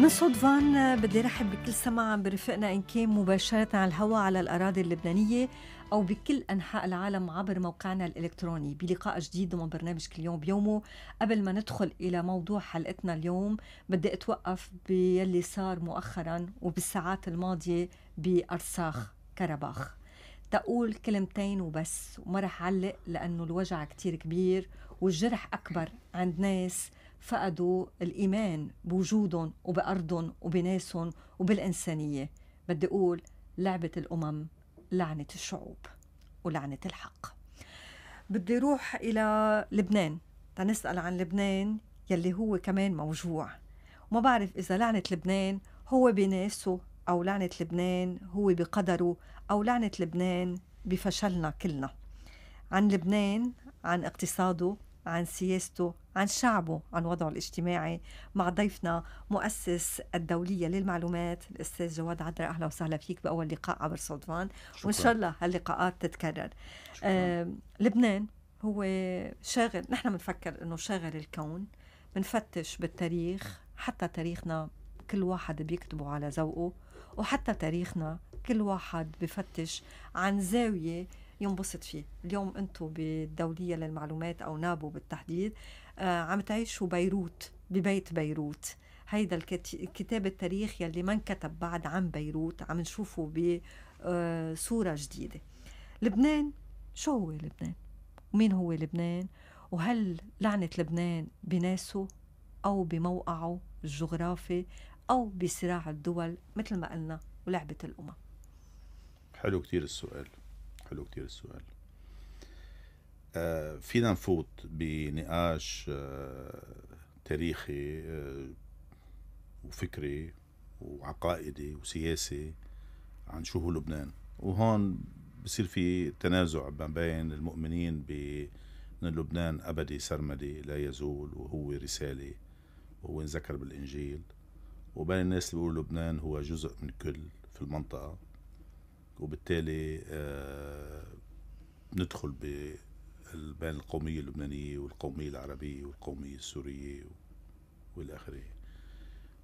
من صدفان بدي رحب بكل سماع برفقنا إن كان مباشرة على الهواء على الأراضي اللبنانية أو بكل أنحاء العالم عبر موقعنا الإلكتروني بلقاء جديد ضمن برنامج كل يوم بيومه قبل ما ندخل إلى موضوع حلقتنا اليوم بدي أتوقف باللي صار مؤخرا وبالساعات الماضية بأرساخ كرباخ تقول كلمتين وبس وما رح علق لأنه الوجع كتير كبير والجرح أكبر عند ناس فقدوا الإيمان بوجودهم وبأرضهم وبناسهم وبالإنسانية بدي أقول لعبة الأمم لعنة الشعوب ولعنة الحق بدي روح إلى لبنان تنسأل عن لبنان يلي هو كمان موجوع وما بعرف إذا لعنة لبنان هو بناسه أو لعنة لبنان هو بقدره أو لعنة لبنان بفشلنا كلنا عن لبنان عن اقتصاده عن سياسته عن شعبه عن وضعه الاجتماعي مع ضيفنا مؤسس الدولية للمعلومات الأستاذ جواد عدرا أهلا وسهلا فيك بأول لقاء عبر صدفان وإن شاء الله هاللقاءات تتكرر آه، لبنان هو شاغل نحن بنفكر أنه شاغل الكون بنفتش بالتاريخ حتى تاريخنا كل واحد بيكتبه على ذوقه وحتى تاريخنا كل واحد بفتش عن زاوية ينبسط فيه اليوم انتم بالدوليه للمعلومات او نابو بالتحديد آه، عم تعيشوا بيروت ببيت بيروت هيدا الكتاب التاريخ يلي ما انكتب بعد عن بيروت عم نشوفه بصورة آه، جديدة لبنان شو هو لبنان ومين هو لبنان وهل لعنة لبنان بناسه أو بموقعه الجغرافي أو بصراع الدول مثل ما قلنا ولعبة الأمم حلو كتير السؤال حلو كتير السؤال آه فينا نفوت بنقاش آه تاريخي آه وفكري وعقائدي وسياسي عن شو هو لبنان وهون بصير في تنازع ما بين المؤمنين بأن لبنان أبدي سرمدي لا يزول وهو رسالة وهو انذكر بالإنجيل وبين الناس اللي بيقولوا لبنان هو جزء من كل في المنطقة وبالتالي آه، ندخل بين القومية اللبنانية والقومية العربية والقومية السورية والآخرية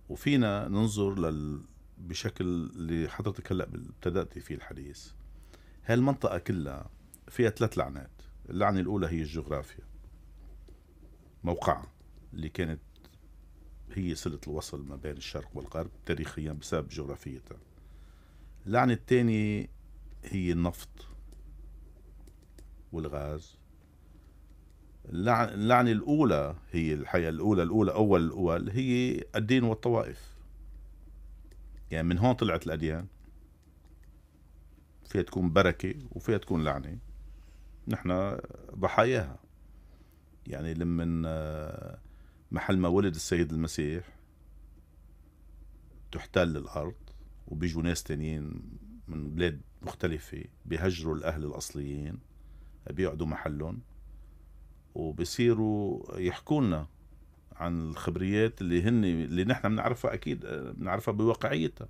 وفينا ننظر لل بشكل اللي حضرتك هلا ابتدأتي فيه الحديث هالمنطقة كلها فيها ثلاث لعنات اللعنة الأولى هي الجغرافيا موقعها اللي كانت هي صلة الوصل ما بين الشرق والغرب تاريخيا بسبب جغرافيتها اللعنة الثانية هي النفط والغاز اللعنة الأولى هي الحياة الأولى الأولى أول الأول هي الدين والطوائف يعني من هون طلعت الأديان فيها تكون بركة وفيها تكون لعنة نحن ضحاياها يعني لما آه، محل ما ولد السيد المسيح تحتل الأرض وبيجوا ناس تانيين من بلاد مختلفة بيهجروا الأهل الأصليين بيقعدوا محلهم وبصيروا يحكوا لنا عن الخبريات اللي هن اللي نحن بنعرفها أكيد بنعرفها بواقعيتها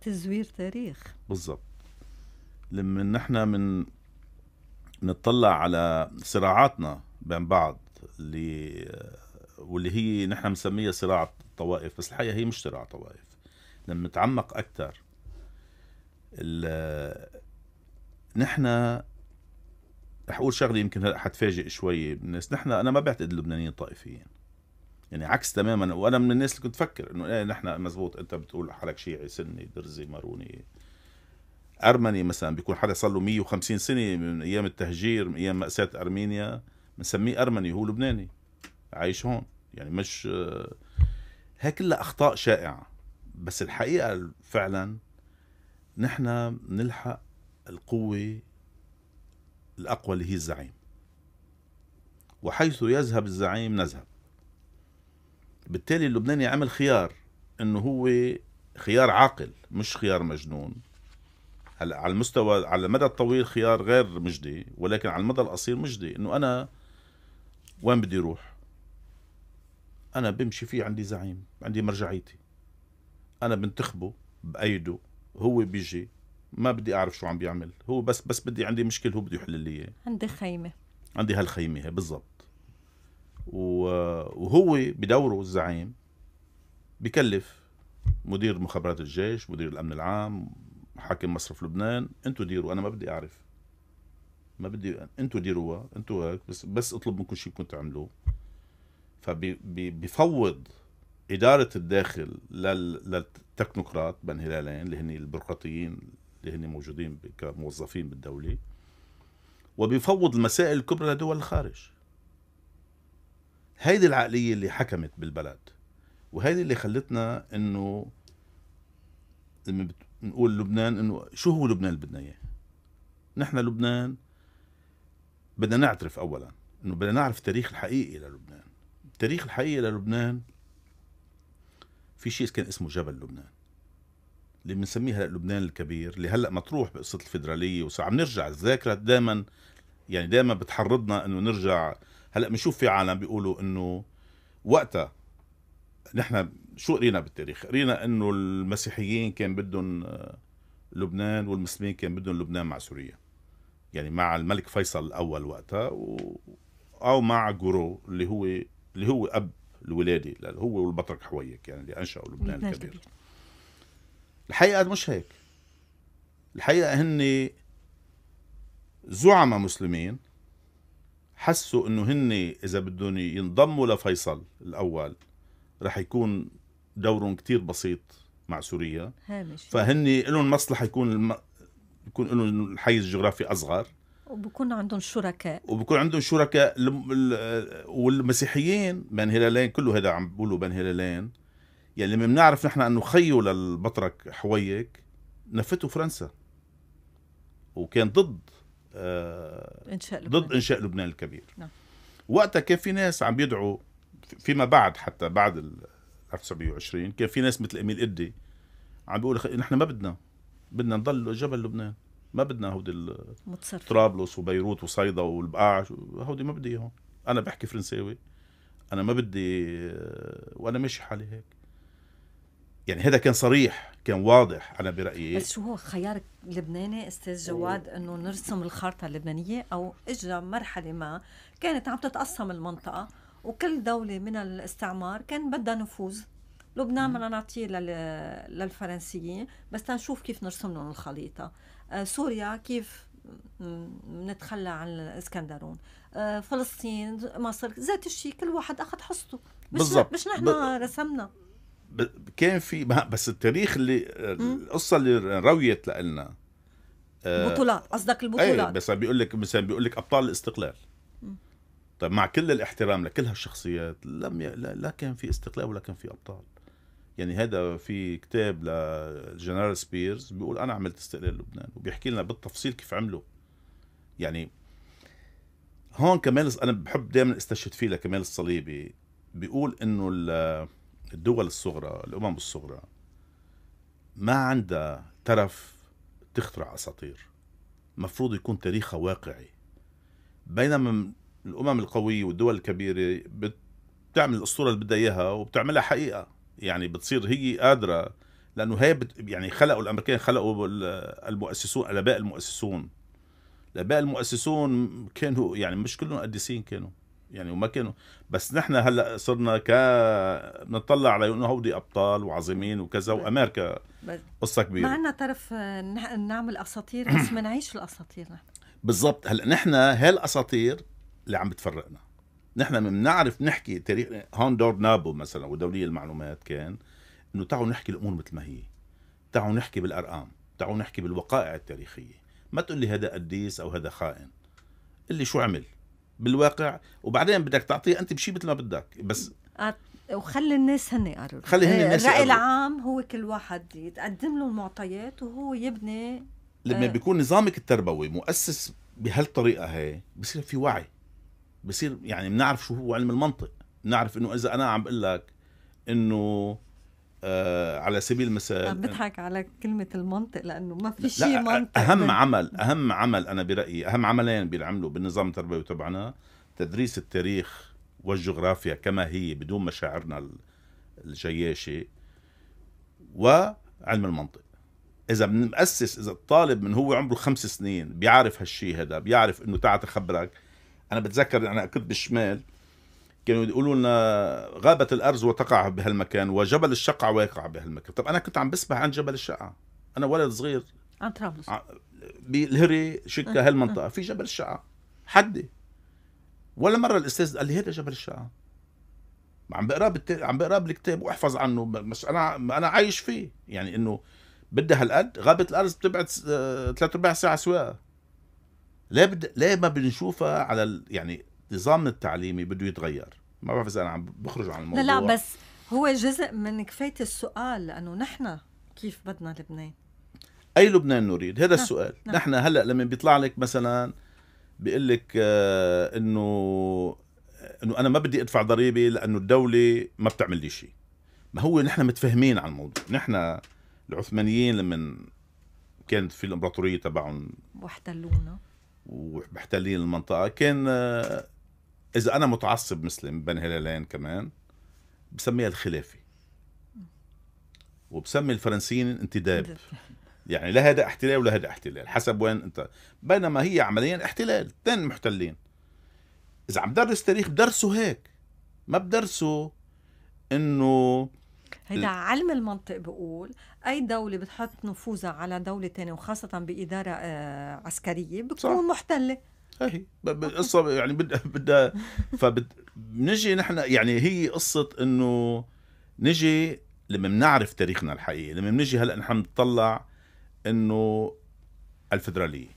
تزوير تاريخ بالضبط لما نحن من نطلع على صراعاتنا بين بعض اللي واللي هي نحن بنسميها صراع طوائف بس الحقيقه هي مش صراع طوائف لما نتعمق اكثر نحن رح اقول شغله يمكن هلا حتفاجئ شوي بالناس نحن انا ما بعتقد اللبنانيين طائفيين يعني عكس تماما وانا من الناس اللي كنت بفكر انه ايه نحن مزبوط انت بتقول حالك شيعي سني درزي ماروني ارمني مثلا بيكون حدا صار له 150 سنه من ايام التهجير من ايام ماساه ارمينيا بنسميه ارمني هو لبناني عايش هون يعني مش هي كلها اخطاء شائعه بس الحقيقه فعلا نحن بنلحق القوه الاقوى اللي هي الزعيم وحيث يذهب الزعيم نذهب بالتالي اللبناني عمل خيار انه هو خيار عاقل مش خيار مجنون هلا على المستوى على المدى الطويل خيار غير مجدي ولكن على المدى القصير مجدي انه انا وين بدي اروح انا بمشي فيه عندي زعيم عندي مرجعيتي انا بنتخبه بايده هو بيجي ما بدي اعرف شو عم بيعمل هو بس بس بدي عندي مشكله هو بده يحل لي اياها عندي خيمه عندي هالخيمه هي بالضبط وهو بدوره الزعيم بكلف مدير مخابرات الجيش مدير الامن العام حاكم مصرف لبنان انتوا ديروا انا ما بدي اعرف ما بدي انتوا ديروها انتوا هيك بس بس اطلب منكم شيء كنت تعملوه فبفوض اداره الداخل للتكنوقراط بن هلالين اللي هن البيروقراطيين اللي هن موجودين كموظفين بالدوله وبيفوض المسائل الكبرى لدول الخارج هيدي العقليه اللي حكمت بالبلد وهيدي اللي خلتنا انه نقول لبنان انه شو هو لبنان اللي بدنا اياه؟ نحن لبنان بدنا نعترف اولا انه بدنا نعرف التاريخ الحقيقي للبنان، التاريخ الحقيقي للبنان في شيء كان اسمه جبل لبنان اللي بنسميه هلا لبنان الكبير اللي هلا مطروح بقصه الفدراليه وعم نرجع الذاكره دائما يعني دائما بتحرضنا انه نرجع هلا بنشوف في عالم بيقولوا انه وقتها نحن شو قرينا بالتاريخ؟ قرينا انه المسيحيين كان بدهم آه، لبنان والمسلمين كان بدهم لبنان مع سوريا. يعني مع الملك فيصل الاول وقتها و... او مع جورو اللي هو اللي هو اب لانه هو والبطرك حويك يعني اللي انشأوا لبنان الكبير الحقيقة مش هيك الحقيقة هن زعماء مسلمين حسوا انه هن اذا بدهم ينضموا لفيصل الاول رح يكون دورهم كتير بسيط مع سوريا هامش فهن لهم مصلحه يكون الم... يكون لهم الحيز الجغرافي اصغر وبكون عندهم شركاء وبكون عندهم شركاء والمسيحيين بين هلالين كله هذا عم بيقولوا بين هلالين يعني لما بنعرف نحن انه خيو للبطرك حويك نفته فرنسا وكان ضد آه، انشاء لبنان. ضد انشاء لبنان الكبير نعم. وقتها كان في ناس عم بيدعوا فيما بعد حتى بعد 1920 كان في ناس مثل اميل ادي عم بيقول نحن ما بدنا بدنا نضل جبل لبنان ما بدنا هودي طرابلس وبيروت وصيدا والبقاع هودي ما بدي اياهم انا بحكي فرنساوي انا ما بدي وانا ماشي حالي هيك يعني هذا كان صريح كان واضح انا برايي بس شو هو خيارك لبناني استاذ جواد انه نرسم الخارطه اللبنانيه او اجى مرحله ما كانت عم تتقسم المنطقه وكل دوله من الاستعمار كان بدها نفوذ لبنان بدنا نعطيه للفرنسيين بس تنشوف كيف نرسم لهم الخليطه آه، سوريا كيف نتخلى عن الاسكندرون آه، فلسطين مصر ذات الشيء كل واحد اخذ حصته مش مش نحن ب... رسمنا ب... كان في بس التاريخ اللي القصه اللي رويت لنا آه، بطولات قصدك البطولات ايه بس بيقول لك مثلا بيقول لك ابطال الاستقلال طيب مع كل الاحترام لكل هالشخصيات لم ي... لا كان في استقلال ولا كان في ابطال يعني هذا في كتاب لجنرال سبيرز بيقول انا عملت استقلال لبنان وبيحكي لنا بالتفصيل كيف عملوا يعني هون كمان انا بحب دائما استشهد فيه لكمال الصليبي بيقول انه الدول الصغرى الامم الصغرى ما عندها ترف تخترع اساطير مفروض يكون تاريخها واقعي بينما الامم القويه والدول الكبيره بتعمل الاسطوره اللي بدها اياها وبتعملها حقيقه يعني بتصير هي قادره لانه هي بت يعني خلقوا الامريكان خلقوا المؤسسون الاباء المؤسسون الاباء المؤسسون كانوا يعني مش كلهم قديسين كانوا يعني وما كانوا بس نحن هلا صرنا ك بنطلع على انه هودي ابطال وعظيمين وكذا وامريكا قصه كبيره ما عندنا طرف نعمل اساطير بس ما نعيش الاساطير نحن بالضبط هلا نحن هالاساطير اللي عم بتفرقنا نحن بنعرف نحكي تاريخ هون دور نابو مثلا ودولية المعلومات كان انه تعوا نحكي الامور مثل ما هي تعوا نحكي بالارقام تعوا نحكي بالوقائع التاريخية ما تقول لي هذا قديس او هذا خائن اللي شو عمل بالواقع وبعدين بدك تعطيه انت بشيء مثل ما بدك بس وخلي الناس هن يقرروا خلي هن إيه، الناس الرأي العام هو كل واحد يتقدم له المعطيات وهو يبني لما آه. بيكون نظامك التربوي مؤسس بهالطريقه هي بصير في وعي بصير يعني بنعرف شو هو علم المنطق بنعرف انه اذا انا عم بقول لك انه آه على سبيل المثال عم بضحك على كلمة المنطق لأنه ما في شيء منطق أهم بال... عمل أهم عمل أنا برأيي أهم عملين بينعملوا بالنظام التربوي تبعنا تدريس التاريخ والجغرافيا كما هي بدون مشاعرنا الجياشة وعلم المنطق إذا بنأسس إذا الطالب من هو عمره خمس سنين بيعرف هالشيء هذا بيعرف إنه تعال تخبرك انا بتذكر انا كنت بالشمال كانوا يقولوا لنا غابة الأرز وتقع بهالمكان وجبل الشقع ويقع بهالمكان طب أنا كنت عم بسبح عن جبل الشقع أنا ولد صغير عن طرابلس بالهري شكة هالمنطقة في جبل الشقع حدي ولا مرة الأستاذ قال لي هذا جبل الشقع عم بقرا بالت... عم بقرا بالكتاب واحفظ عنه بس انا انا عايش فيه يعني انه بدها هالقد غابه الارز بتبعد ثلاث آه، ارباع ساعه سواقه ليه بد... ليه ما بنشوفها على ال... يعني نظامنا التعليمي بده يتغير ما بعرف اذا انا عم بخرج عن الموضوع لا لا بس هو جزء من كفايه السؤال لانه نحن كيف بدنا لبنان اي لبنان نريد هذا نعم، السؤال نعم. نحن هلا لما بيطلع لك مثلا بيقول لك آه انه آه، انه انا ما بدي ادفع ضريبه لانه الدوله ما بتعمل لي شيء ما هو نحن متفاهمين على الموضوع نحن العثمانيين لما كانت في الامبراطوريه تبعهم واحتلونا ومحتلين المنطقه كان آه، اذا انا متعصب مسلم بين هلالين كمان بسميها الخلافه وبسمي الفرنسيين انتداب يعني لا هذا احتلال ولا هذا احتلال حسب وين انت بينما هي عمليا احتلال اثنين محتلين اذا عم درس تاريخ بدرسه هيك ما بدرسه انه هيدا علم المنطق بقول اي دوله بتحط نفوذها على دوله تانية وخاصه باداره آه عسكريه بتكون محتله إيه، هي قصة يعني بدها بدها فبنجي نحن يعني هي قصة انه نجي لما بنعرف تاريخنا الحقيقي لما بنجي هلا نحن بنطلع انه الفدرالية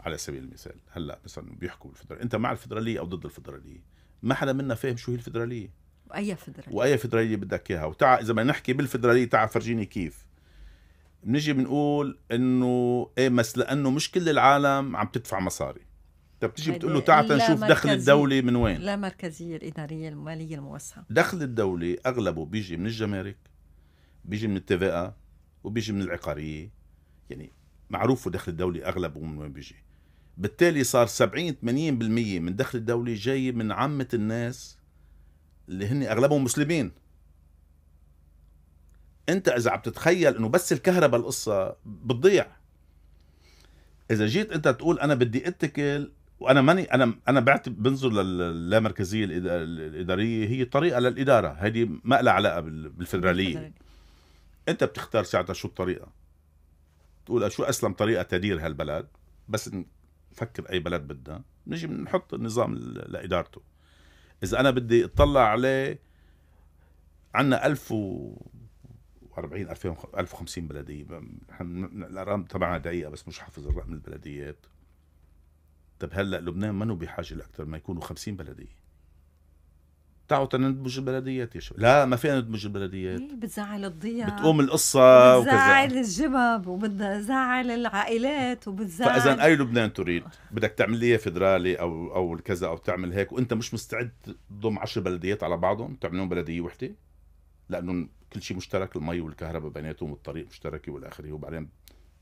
على سبيل المثال هلا مثلا بيحكوا الفدرالية انت مع الفدرالية او ضد الفدرالية ما حدا منا فاهم شو هي الفدرالية واي فدراليه واي فدراليه بدك اياها وتع اذا بدنا نحكي بالفدراليه تعال فرجيني كيف بنيجي بنقول انه ايه بس لانه مش كل العالم عم تدفع مصاري انت طيب بتيجي بتقول له تعال تنشوف دخل الدوله من وين لا مركزيه الاداريه الماليه الموسعه دخل الدوله اغلبه بيجي من الجمارك بيجي من التفاقه وبيجي من العقاريه يعني معروف دخل الدوله اغلبه من وين بيجي بالتالي صار 70 80% من دخل الدوله جاي من عامه الناس اللي هن اغلبهم مسلمين انت اذا عم تتخيل انه بس الكهرباء القصه بتضيع اذا جيت انت تقول انا بدي اتكل وانا ماني انا انا بعت بنظر للامركزيه الاداريه هي طريقه للاداره هذه ما لها علاقه بالفدراليه انت بتختار ساعتها شو الطريقه تقول شو اسلم طريقه تدير هالبلد بس نفكر اي بلد بدها نجي بنحط النظام لادارته اذا انا بدي اطلع عليه عندنا 1000 و 40 1050 بلديه الارقام تبعنا دقيقه بس مش حافظ الرقم البلديات طب هلا لبنان منو بحاجه لاكثر ما يكونوا 50 بلديه تعوا تندمج البلديات يا يشو. لا ما فينا ندمج البلديات إيه، بتزعل الضياع بتقوم القصه وكذا بتزعل الجبب وبتزعل العائلات وبتزعل فاذا اي لبنان تريد بدك تعمل لي إيه فدرالي او او كذا او تعمل هيك وانت مش مستعد تضم عشر بلديات على بعضهم تعملهم بلديه وحده لانه كل شيء مشترك المي والكهرباء بيناتهم والطريق مشتركه والى اخره وبعدين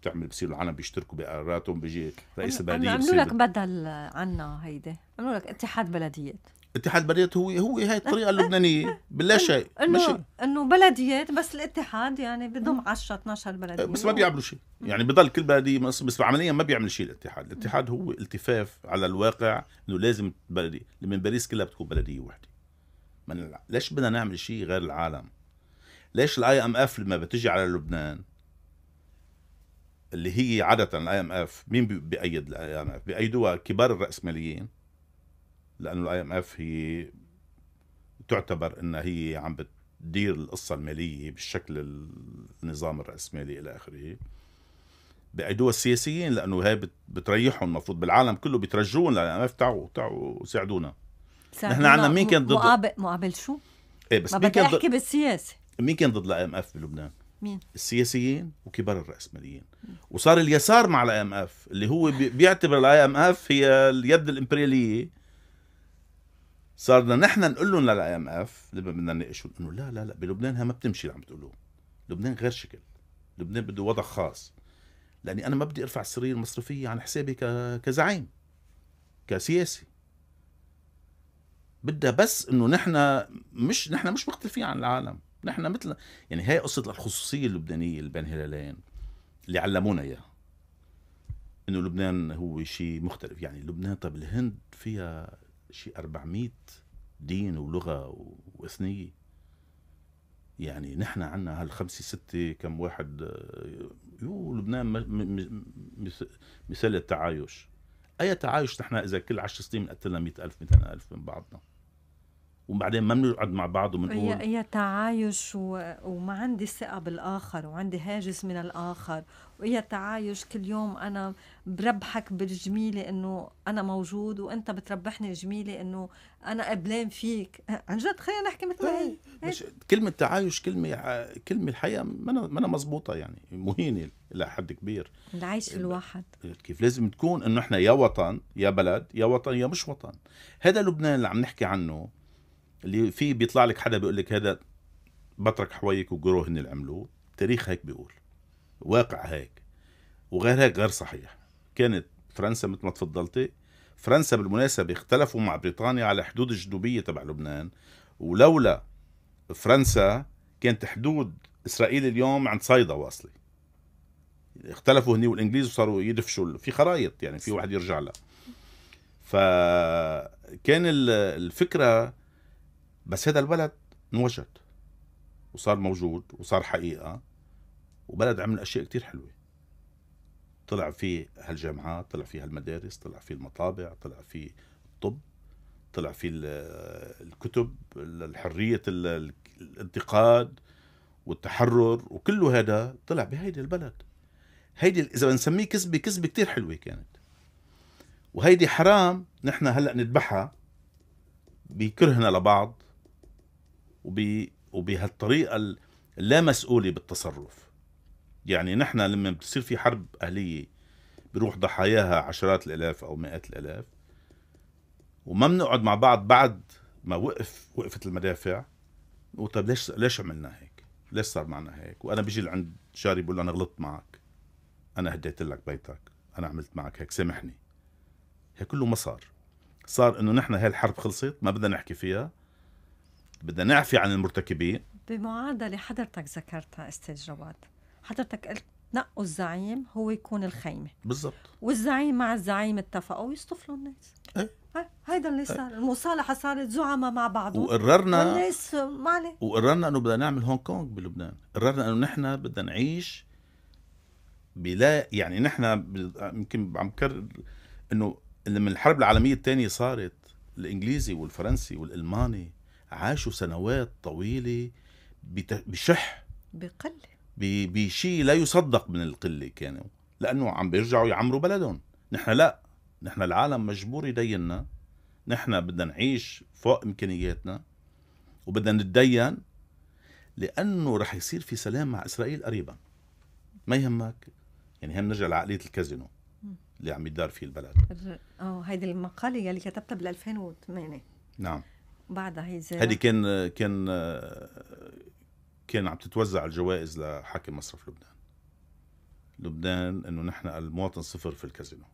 بتعمل بصير العالم بيشتركوا بقراراتهم بيجي رئيس البلديه عملوا لك بدل عنا هيدي عملوا لك اتحاد بلديات اتحاد بلديات هو هو هاي الطريقه اللبنانيه بلا شيء انه انه بلديات بس الاتحاد يعني بضم 10 12 بلديه أه، بس ما بيعملوا شيء يعني بضل كل بلديه بس عمليا ما بيعمل شيء الاتحاد الاتحاد هو التفاف على الواقع انه لازم بلدي من باريس كلها بتكون بلديه وحده من ليش بدنا نعمل شيء غير العالم ليش الاي ام اف لما بتجي على لبنان اللي هي عاده الاي ام اف مين بيأيد الاي ام اف بيأيدوها كبار الرأسماليين لانه الاي ام اف هي تعتبر انها هي عم بتدير القصه الماليه بالشكل النظام الراسمالي الى اخره بايدوها السياسيين لانه هي بتريحهم المفروض بالعالم كله بيترجون للاي ام اف تعوا تعوا ساعدونا نحن عندنا مين كان ضد مقابل مقابل شو؟ ايه بس ما بدي احكي ضد... بالسياسه مين كان ضد الاي ام اف بلبنان؟ مين؟ السياسيين وكبار الرأسماليين وصار اليسار مع الاي ام اف اللي هو بيعتبر الاي ام اف هي اليد الامبرياليه صرنا نحن نقول لهم للاي ام اف لما بدنا نناقشهم انه لا لا لا بلبنان ها ما بتمشي اللي عم بتقولوه لبنان غير شكل لبنان بده وضع خاص لاني انا ما بدي ارفع السريه المصرفيه عن حسابي كزعيم كسياسي بدها بس انه نحن مش نحن مش مختلفين عن العالم نحن مثل يعني هي قصه الخصوصيه اللبنانيه اللي بين هلالين اللي علمونا اياها انه لبنان هو شيء مختلف يعني لبنان طب الهند فيها شي 400 دين ولغة وإثنية يعني نحن عنا هالخمسة ستة كم واحد آه، يو لبنان مثال التعايش أي تعايش نحن إذا كل عشر سنين بنقتلنا مئة ألف من بعضنا وبعدين ما بنقعد مع بعض وبنقول هي هي تعايش و... وما عندي ثقه بالاخر وعندي هاجس من الاخر وهي تعايش كل يوم انا بربحك بالجميله انه انا موجود وانت بتربحني جميله انه انا قبلان فيك عن جد خلينا نحكي مثل إيه، هي إيه. مش كلمه تعايش كلمه كلمه الحقيقه ما ما مزبوطه يعني مهينه الى حد كبير العيش الواحد كيف لازم تكون انه احنا يا وطن يا بلد يا وطن يا مش وطن هذا لبنان اللي عم نحكي عنه اللي في بيطلع لك حدا بيقول لك هذا بطرك حويك وجروه هن اللي عملوه التاريخ هيك بيقول واقع هيك وغير هيك غير صحيح كانت فرنسا مثل ما تفضلتي فرنسا بالمناسبة اختلفوا مع بريطانيا على حدود الجنوبية تبع لبنان ولولا فرنسا كانت حدود إسرائيل اليوم عند صيدا واصلة اختلفوا هني والإنجليز وصاروا يدفشوا في خرايط يعني في واحد يرجع لها فكان الفكرة بس هذا البلد انوجد وصار موجود وصار حقيقة وبلد عمل أشياء كتير حلوة طلع فيه هالجامعات طلع فيه هالمدارس طلع فيه المطابع طلع فيه الطب طلع فيه الكتب حرية الانتقاد والتحرر وكله هذا طلع بهيدي البلد هيدي اذا بنسميه كذبه كذبه كتير حلوه كانت وهيدي حرام نحن هلا نذبحها بكرهنا لبعض وب... وبهالطريقة اللامسؤولة بالتصرف يعني نحن لما بتصير في حرب أهلية بروح ضحاياها عشرات الآلاف أو مئات الآلاف وما بنقعد مع بعض بعد ما وقف وقفت المدافع طيب ليش ليش عملنا هيك؟ ليش صار معنا هيك؟ وانا بيجي لعند جاري بقول له انا غلطت معك انا هديت لك بيتك انا عملت معك هيك سامحني هيك كله ما صار صار انه نحن هاي الحرب خلصت ما بدنا نحكي فيها بدنا نعفي عن المرتكبين بمعادله حضرتك ذكرتها استاذ جواد حضرتك قلت نقوا الزعيم هو يكون الخيمه بالضبط والزعيم مع الزعيم اتفقوا ويصطفلوا الناس ايه هيدا اللي إيه. صار المصالحه صارت زعماء مع بعض وقررنا الناس ما وقررنا انه بدنا نعمل هونغ كونغ بلبنان قررنا انه نحن بدنا نعيش بلا يعني نحن يمكن عم بكرر انه لما الحرب العالميه الثانيه صارت الانجليزي والفرنسي والالماني عاشوا سنوات طويلة بشح بقلة بشيء لا يصدق من القلة كانوا لأنه عم بيرجعوا يعمروا بلدهم نحن لا نحن العالم مجبور يديننا نحن بدنا نعيش فوق إمكانياتنا وبدنا نتدين لأنه رح يصير في سلام مع إسرائيل قريبا ما يهمك يعني هم نرجع لعقلية الكازينو اللي عم يدار فيه البلد اه هيدي المقالة يلي كتبتها بال 2008 نعم بعدها هي زارة هذه كان كان كان عم تتوزع الجوائز لحاكم مصرف لبنان لبنان انه نحن المواطن صفر في الكازينو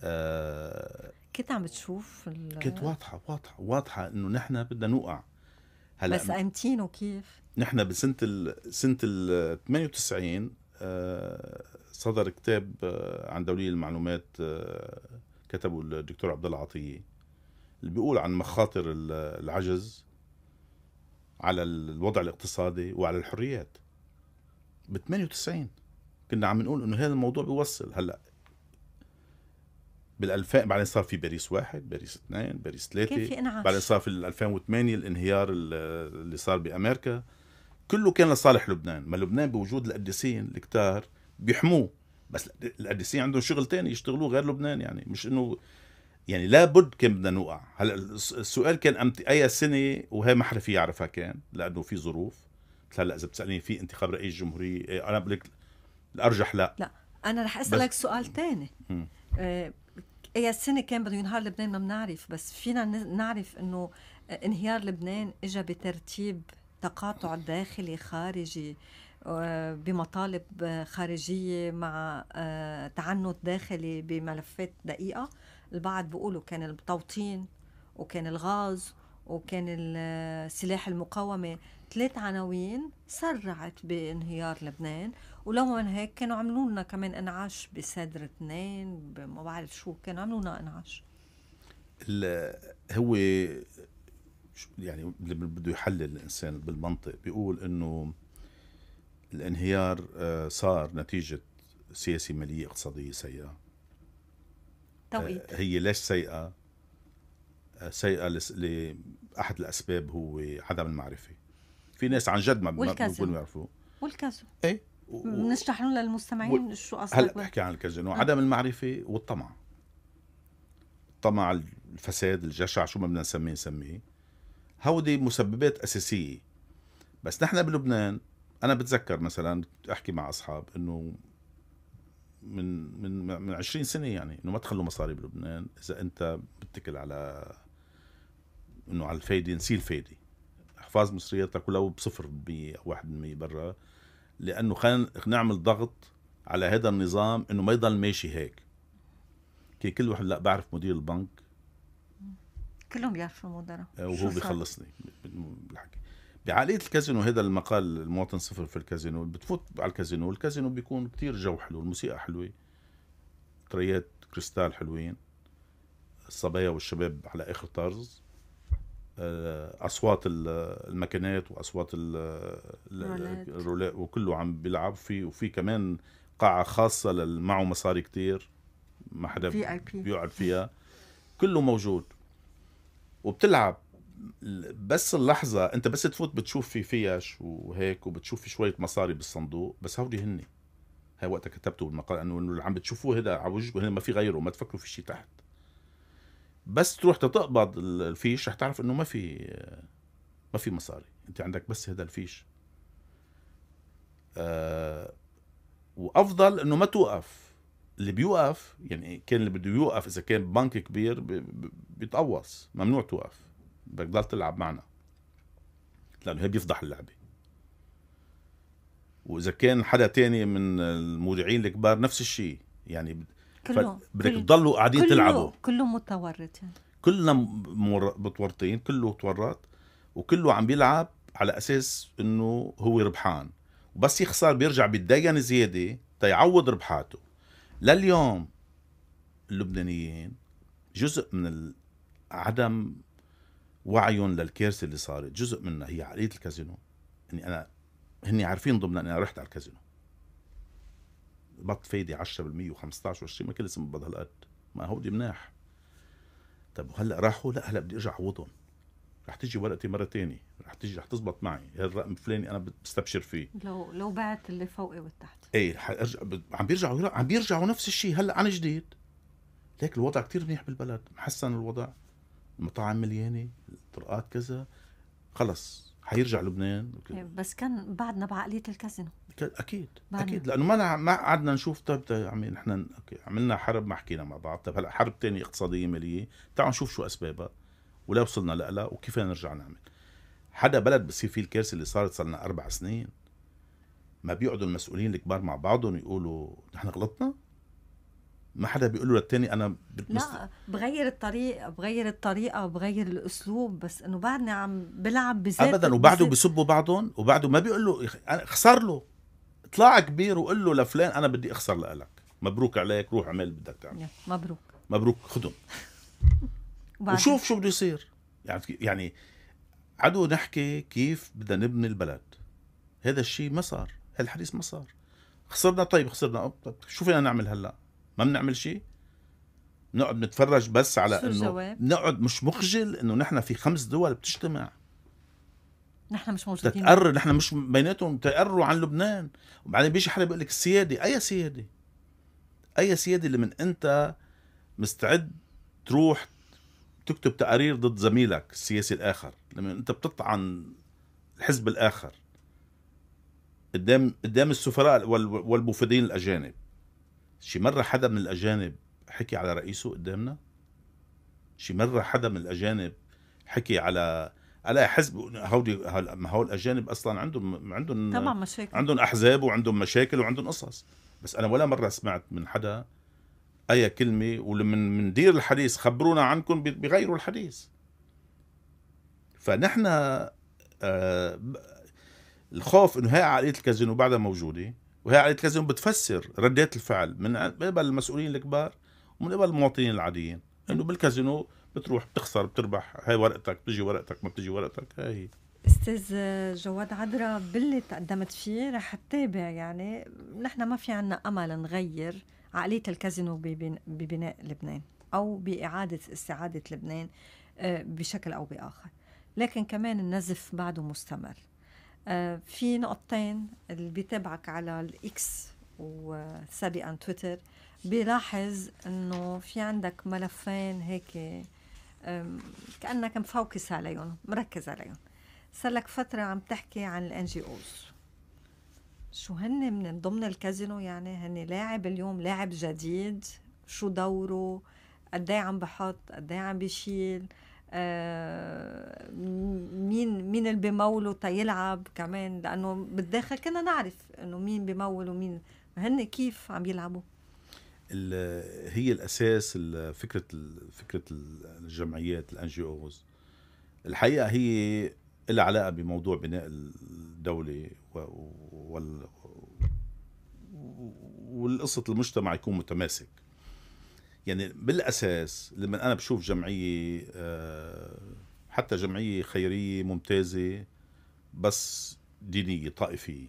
آه كنت عم بتشوف ال... كانت واضحه واضحه واضحه انه نحن بدنا نوقع هلا بس امتين كيف؟ نحن بسنه ال سنه ال 98 آه صدر كتاب آه، عن دوليه المعلومات آه كتبه الدكتور عبد الله عطيه اللي بيقول عن مخاطر العجز على الوضع الاقتصادي وعلى الحريات ب 98 كنا عم نقول انه هذا الموضوع بيوصل هلا بال 2000 بعدين صار في باريس واحد باريس اثنين باريس ثلاثه كان في انعاش بعدين صار في 2008 الانهيار اللي صار بامريكا كله كان لصالح لبنان ما لبنان بوجود القديسين الكتار بيحموه بس القديسين عندهم شغل تاني يشتغلوه غير لبنان يعني مش انه يعني لابد كان بدنا نوقع هلا السؤال كان امتى اي سنه وهي ما حدا في يعرفها كان لانه في ظروف مثل هلا اذا بتسالني في انتخاب رئيس جمهوريه إيه، انا بقول لك الارجح لا لا انا رح اسالك بس... سؤال ثاني آه، اي سنه كان بده ينهار لبنان ما بنعرف بس فينا نعرف انه انهيار لبنان اجى بترتيب تقاطع داخلي خارجي آه، بمطالب خارجية مع آه، تعنت داخلي بملفات دقيقة البعض بيقولوا كان التوطين وكان الغاز وكان السلاح المقاومة ثلاث عناوين سرعت بانهيار لبنان ولو من هيك كانوا عملوا لنا كمان انعاش بصدر اثنين ما بعرف شو كانوا عملوا لنا انعاش هو يعني اللي بده يحلل الانسان بالمنطق بيقول انه الانهيار آه، صار نتيجه سياسه ماليه اقتصاديه سيئه توقيت آه، هي ليش سيئه؟ آه، سيئه لاحد الاسباب هو عدم المعرفه في ناس عن جد ما بيكونوا بيعرفوا والكذب ايه بنشرح لهم للمستمعين و... شو قصدك هلا بحكي عن الكذب آه. عدم المعرفه والطمع الطمع الفساد الجشع شو ما بدنا نسميه نسميه هودي مسببات اساسيه بس نحن بلبنان انا بتذكر مثلا احكي مع اصحاب انه من من من 20 سنه يعني انه ما تخلوا مصاري بلبنان اذا انت بتتكل على انه على الفايده نسي الفايده احفاظ مصرياتك ولو ب 0% او 1% برا لانه خلينا نعمل ضغط على هذا النظام انه ما يضل ماشي هيك كي كل واحد لا بعرف مدير البنك كلهم بيعرفوا المدراء آه، وهو بيخلصني بالحكي بعقليه الكازينو هذا المقال المواطن صفر في الكازينو بتفوت على الكازينو الكازينو بيكون كتير جو حلو الموسيقى حلوه تريات كريستال حلوين الصبايا والشباب على اخر طرز آه، اصوات المكنات واصوات الرولاء وكله عم بيلعب في وفي كمان قاعه خاصه معه مصاري كتير ما حدا بيقعد فيها كله موجود وبتلعب بس اللحظه انت بس تفوت بتشوف في فيش وهيك وبتشوف في شويه مصاري بالصندوق بس هودي هن هاي وقتها كتبته بالمقال انه اللي عم بتشوفوه هذا على وجهكم هنا ما في غيره ما تفكروا في شيء تحت بس تروح تتقبض الفيش رح تعرف انه ما في ما في مصاري انت عندك بس هذا الفيش آه وافضل انه ما توقف اللي بيوقف يعني كان اللي بده يوقف اذا كان بنك كبير بيتقوص ممنوع توقف بدك تضل تلعب معنا لانه هي بيفضح اللعبه واذا كان حدا تاني من المذيعين الكبار نفس الشيء يعني بدك تضلوا قاعدين كله تلعبوا كله متورط يعني كلنا متورطين كله تورط وكله عم بيلعب على اساس انه هو ربحان وبس يخسر بيرجع بيتدين زياده تيعوض ربحاته لليوم اللبنانيين جزء من عدم وعي للكارثه اللي صارت جزء منها هي عقليه الكازينو اني انا هن عارفين ضمن اني انا رحت على الكازينو بط فايده 10% و15 و20 ما كل اسم بضل هالقد ما هودي مناح طب وهلا راحوا لا هلا بدي ارجع عوضهم رح تجي ورقتي مره ثانيه رح تجي رح تزبط معي هالرقم الرقم الفلاني انا بستبشر فيه لو لو بعت اللي فوقي والتحت ايه رح ارجع عم بيرجعوا عم بيرجعوا نفس الشيء هلا عن جديد ليك الوضع كتير منيح بالبلد محسن الوضع مطاعم مليانه طرقات كذا خلص حيرجع لبنان إيه، بس كان بعدنا بعقليه الكازينو اكيد بعدنا. اكيد لانه ما ما قعدنا نشوف طب طيب، عم نحن عملنا حرب ما حكينا مع بعض طب هلا حرب ثانيه اقتصاديه ماليه تعالوا نشوف شو اسبابها ولا وصلنا لها وكيف نرجع نعمل حدا بلد بصير فيه الكارثه اللي صارت صار لنا اربع سنين ما بيقعدوا المسؤولين الكبار مع بعضهم يقولوا نحن غلطنا ما حدا بيقول له للتاني انا لا بغير الطريقه بغير الطريقه بغير الاسلوب بس انه بعدني عم بلعب بزيت ابدا وبعده بسبوا بعضهم وبعده ما بيقول له خسر له اطلع كبير وقول له لفلان انا بدي اخسر لك مبروك عليك روح اعمل بدك تعمل مبروك مبروك خدهم وشوف شو بده يصير يعني يعني عدو نحكي كيف بدنا نبني البلد هذا الشيء ما صار هالحديث ما صار خسرنا طيب خسرنا طيب شو فينا نعمل هلا ما بنعمل شيء بنقعد نتفرج بس على انه بنقعد مش مخجل انه نحن في خمس دول بتجتمع نحن مش موجودين تقر نحن مش بيناتهم تقروا عن لبنان وبعدين بيجي حدا بيقول لك السياده اي سياده اي سياده اللي من انت مستعد تروح تكتب تقارير ضد زميلك السياسي الاخر لما انت بتطعن الحزب الاخر قدام قدام السفراء والمفيدين الاجانب شي مرة حدا من الأجانب حكي على رئيسه قدامنا؟ شي مرة حدا من الأجانب حكي على على حزب هودي ما هول الأجانب أصلا عندهم عندهم طبعا مشاكل عندهم أحزاب وعندهم مشاكل وعندهم قصص بس أنا ولا مرة سمعت من حدا أي كلمة ولمن مندير الحديث خبرونا عنكم بغيروا الحديث فنحن آه الخوف انه هاي عقليه الكازينو بعدها موجوده وهي على الكازينو بتفسر ردات الفعل من قبل المسؤولين الكبار ومن قبل المواطنين العاديين انه بالكازينو بتروح بتخسر بتربح هاي ورقتك بتجي ورقتك ما بتجي ورقتك هاي استاذ جواد عدرا باللي تقدمت فيه رح تتابع يعني نحن ما في عنا امل نغير عقليه الكازينو ببناء لبنان او باعاده استعاده لبنان آه، بشكل او باخر لكن كمان النزف بعده مستمر آه، في نقطتين اللي بيتابعك على الاكس وسابقا تويتر بيلاحظ انه في عندك ملفين هيك كانك مفوكس عليهم مركز عليهم صار لك فتره عم تحكي عن الان جي اوز شو هن من ضمن الكازينو يعني هن لاعب اليوم لاعب جديد شو دوره قد إيه عم بحط قد إيه عم بشيل آه، مين مين اللي تا تيلعب كمان لانه بالداخل كنا نعرف انه مين بيمول ومين هن كيف عم يلعبوا هي الاساس فكره فكره الجمعيات الان جي اوز الحقيقه هي لها علاقه بموضوع بناء الدوله وال والقصه المجتمع يكون متماسك يعني بالاساس لما انا بشوف جمعيه آه، حتى جمعيه خيريه ممتازه بس دينيه طائفيه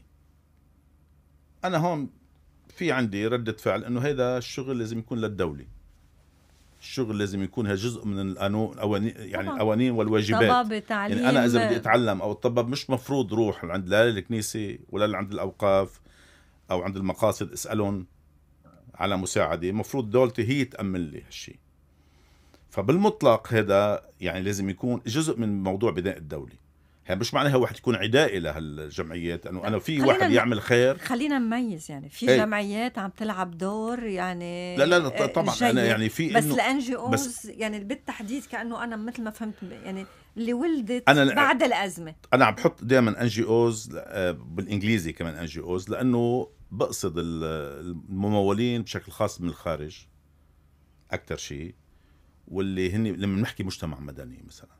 انا هون في عندي ردة فعل انه هذا الشغل لازم يكون للدولة الشغل لازم يكون جزء من القانون يعني القوانين والواجبات طبعا تعليم يعني انا اذا بدي اتعلم او اتطبب مش مفروض روح عند لا الكنيسة ولا عند الاوقاف او عند المقاصد اسالهم على مساعده المفروض دولتي هي تامن لي هالشيء فبالمطلق هذا يعني لازم يكون جزء من موضوع بناء الدوله يعني مش معناها واحد يكون عدائي لهالجمعيات انه انا في واحد يعمل خير خلينا نميز يعني في ايه؟ جمعيات عم تلعب دور يعني لا لا, لا آه، طبعا جيد. انا يعني في بس الان جي اوز يعني بالتحديد كانه انا مثل ما فهمت يعني اللي ولدت أنا بعد الازمه انا عم بحط دائما ان جي اوز آه، بالانجليزي كمان ان جي اوز لانه بقصد الممولين بشكل خاص من الخارج اكثر شيء واللي هن لما بنحكي مجتمع مدني مثلا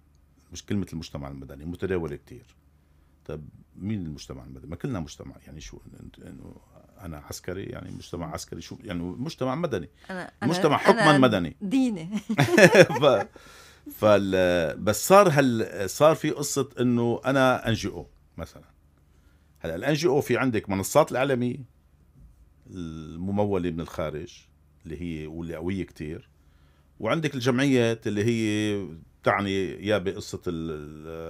مش كلمه المجتمع المدني متداوله كثير طب مين المجتمع المدني؟ ما كلنا مجتمع يعني شو انه انا عسكري يعني مجتمع عسكري شو يعني مجتمع مدني أنا مجتمع أنا حكما أنا مدني ديني ف فال بس صار هل صار في قصه انه انا ان جي او مثلا هلا الان جي او في عندك منصات الاعلاميه الممولة من الخارج اللي هي واللي قوية كثير وعندك الجمعيات اللي هي تعني يا بقصة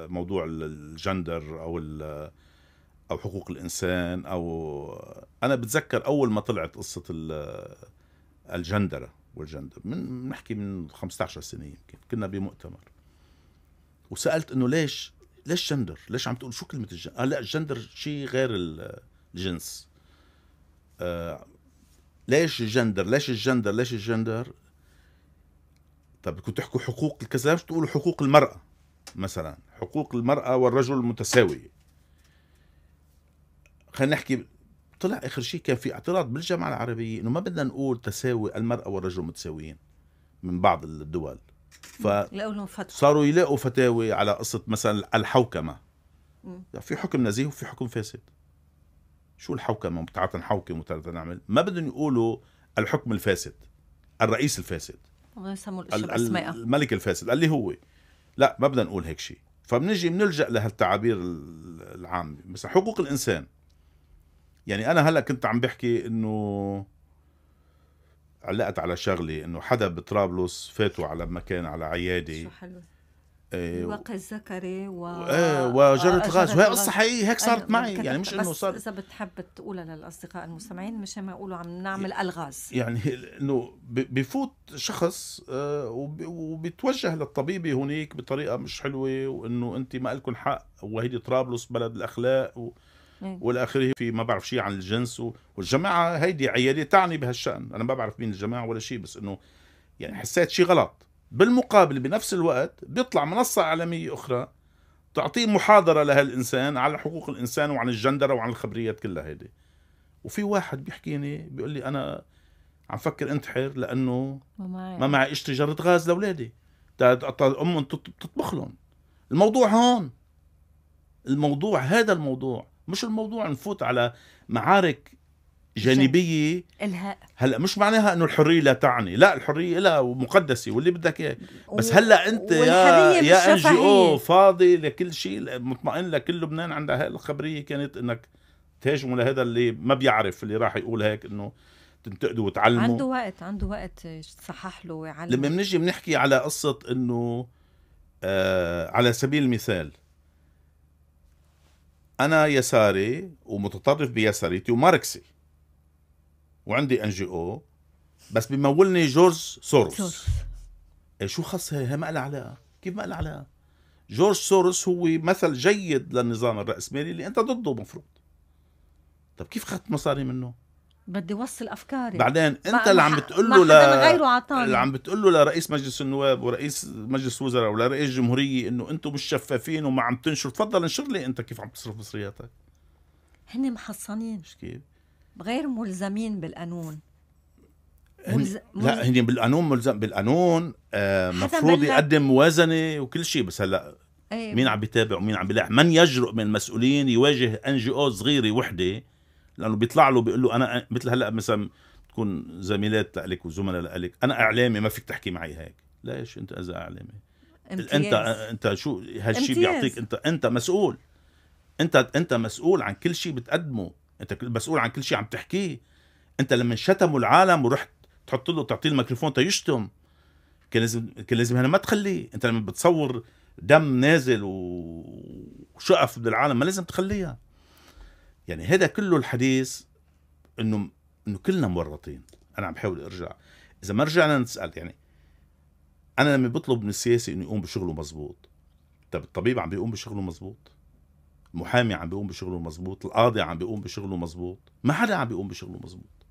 موضوع الجندر أو أو حقوق الإنسان أو أنا بتذكر أول ما طلعت قصة الجندرة والجندر من بنحكي من 15 سنة يمكن كنا بمؤتمر وسألت إنه ليش ليش جندر؟ ليش عم تقول شو كلمة الجندر؟ آه لا الجندر شيء غير الجنس آه، ليش الجندر ليش الجندر ليش الجندر طب بدكم تحكوا حقوق الكذا تقولوا حقوق المرأة مثلا حقوق المرأة والرجل المتساوي خلينا نحكي طلع اخر شيء كان في اعتراض بالجامعه العربيه انه ما بدنا نقول تساوي المراه والرجل متساويين من بعض الدول ف صاروا يلاقوا فتاوي على قصه مثلا الحوكمه في حكم نزيه وفي حكم فاسد شو الحوكمه تعال نحوكم وتعال نعمل ما بدهم يقولوا الحكم الفاسد الرئيس الفاسد الملك الفاسد اللي هو لا ما بدنا نقول هيك شيء فبنجي بنلجا لهالتعابير العامه مثلا حقوق الانسان يعني انا هلا كنت عم بحكي انه علقت على شغله انه حدا بطرابلس فاتوا على مكان على عياده شو حلو إيه، وقع الذكري و ايه وجرة آه، الغاز وهي قصه حقيقيه هيك صارت أيوة، معي يعني مش انه صار اذا بتحب تقولها للاصدقاء المستمعين مش ما يقولوا عم نعمل الغاز يعني انه بفوت شخص آه، وبتوجه للطبيبه هناك بطريقه مش حلوه وانه انت ما لكم حق وهيدي طرابلس بلد الاخلاق و... إيه. والاخره في ما بعرف شيء عن الجنس والجماعه هيدي عياده تعني بهالشان انا ما بعرف مين الجماعه ولا شيء بس انه يعني حسيت شيء غلط بالمقابل بنفس الوقت بيطلع منصة عالمية أخرى تعطيه محاضرة لهالإنسان على حقوق الإنسان وعن الجندرة وعن الخبريات كلها هيدي وفي واحد بيحكيني بيقول لي أنا عم فكر انتحر لأنه ما معي اشتري جرة غاز لأولادي أم تطبخ لهم الموضوع هون الموضوع هذا الموضوع مش الموضوع نفوت على معارك جانبيه الهاء هلا مش معناها انه الحريه لا تعني لا الحريه لها ومقدسه واللي بدك اياه بس هلا انت يا يا ان جي او فاضي لكل شيء مطمئن لكل لبنان عندها هاي الخبريه كانت انك تهاجموا لهذا اللي ما بيعرف اللي راح يقول هيك انه تنتقده وتعلمه عنده وقت عنده وقت يصحح له ويعلم لما بنجي بنحكي على قصه انه آه على سبيل المثال انا يساري ومتطرف بيساريتي وماركسي وعندي ان جي او بس بمولني جورج سوروس, إيه شو خص هي ما لها علاقه كيف ما لها علاقه جورج سوروس هو مثل جيد للنظام الرأسمالي اللي انت ضده مفروض طب كيف اخذت مصاري منه بدي وصل افكاري بعدين انت اللي عم بتقول له ل... اللي عم بتقول له لرئيس مجلس النواب ورئيس مجلس وزراء ولرئيس الجمهوريه انه انتم مش شفافين وما عم تنشر تفضل انشر لي انت كيف عم تصرف مصرياتك هن محصنين مش كيف غير ملزمين بالقانون ملز... لا هن بالقانون ملزم بالقانون آه مفروض يقدم موازنه وكل شيء بس هلا أيوة. مين عم بيتابع ومين عم بيلاح من يجرؤ من المسؤولين يواجه ان جي او صغيره وحده لانه بيطلع له بيقول له انا مثل هلا مثلا تكون زميلات لك وزملاء لك انا اعلامي ما فيك تحكي معي هيك ليش انت اذا اعلامي امتياز. انت انت شو هالشيء بيعطيك انت انت مسؤول انت انت مسؤول عن كل شيء بتقدمه انت مسؤول عن كل شيء عم تحكيه انت لما شتموا العالم ورحت تحط له تعطيه الميكروفون تيشتم كان لازم كان لازم هنا ما تخليه انت لما بتصور دم نازل وشقف من العالم ما لازم تخليها يعني هذا كله الحديث انه انه كلنا مورطين انا عم بحاول ارجع اذا ما رجعنا نسال يعني انا لما بطلب من السياسي انه يقوم بشغله مزبوط طب الطبيب عم بيقوم بشغله مزبوط المحامي عم بيقوم بشغله مزبوط القاضي عم بيقوم بشغله مزبوط ما حدا عم بيقوم بشغله مزبوط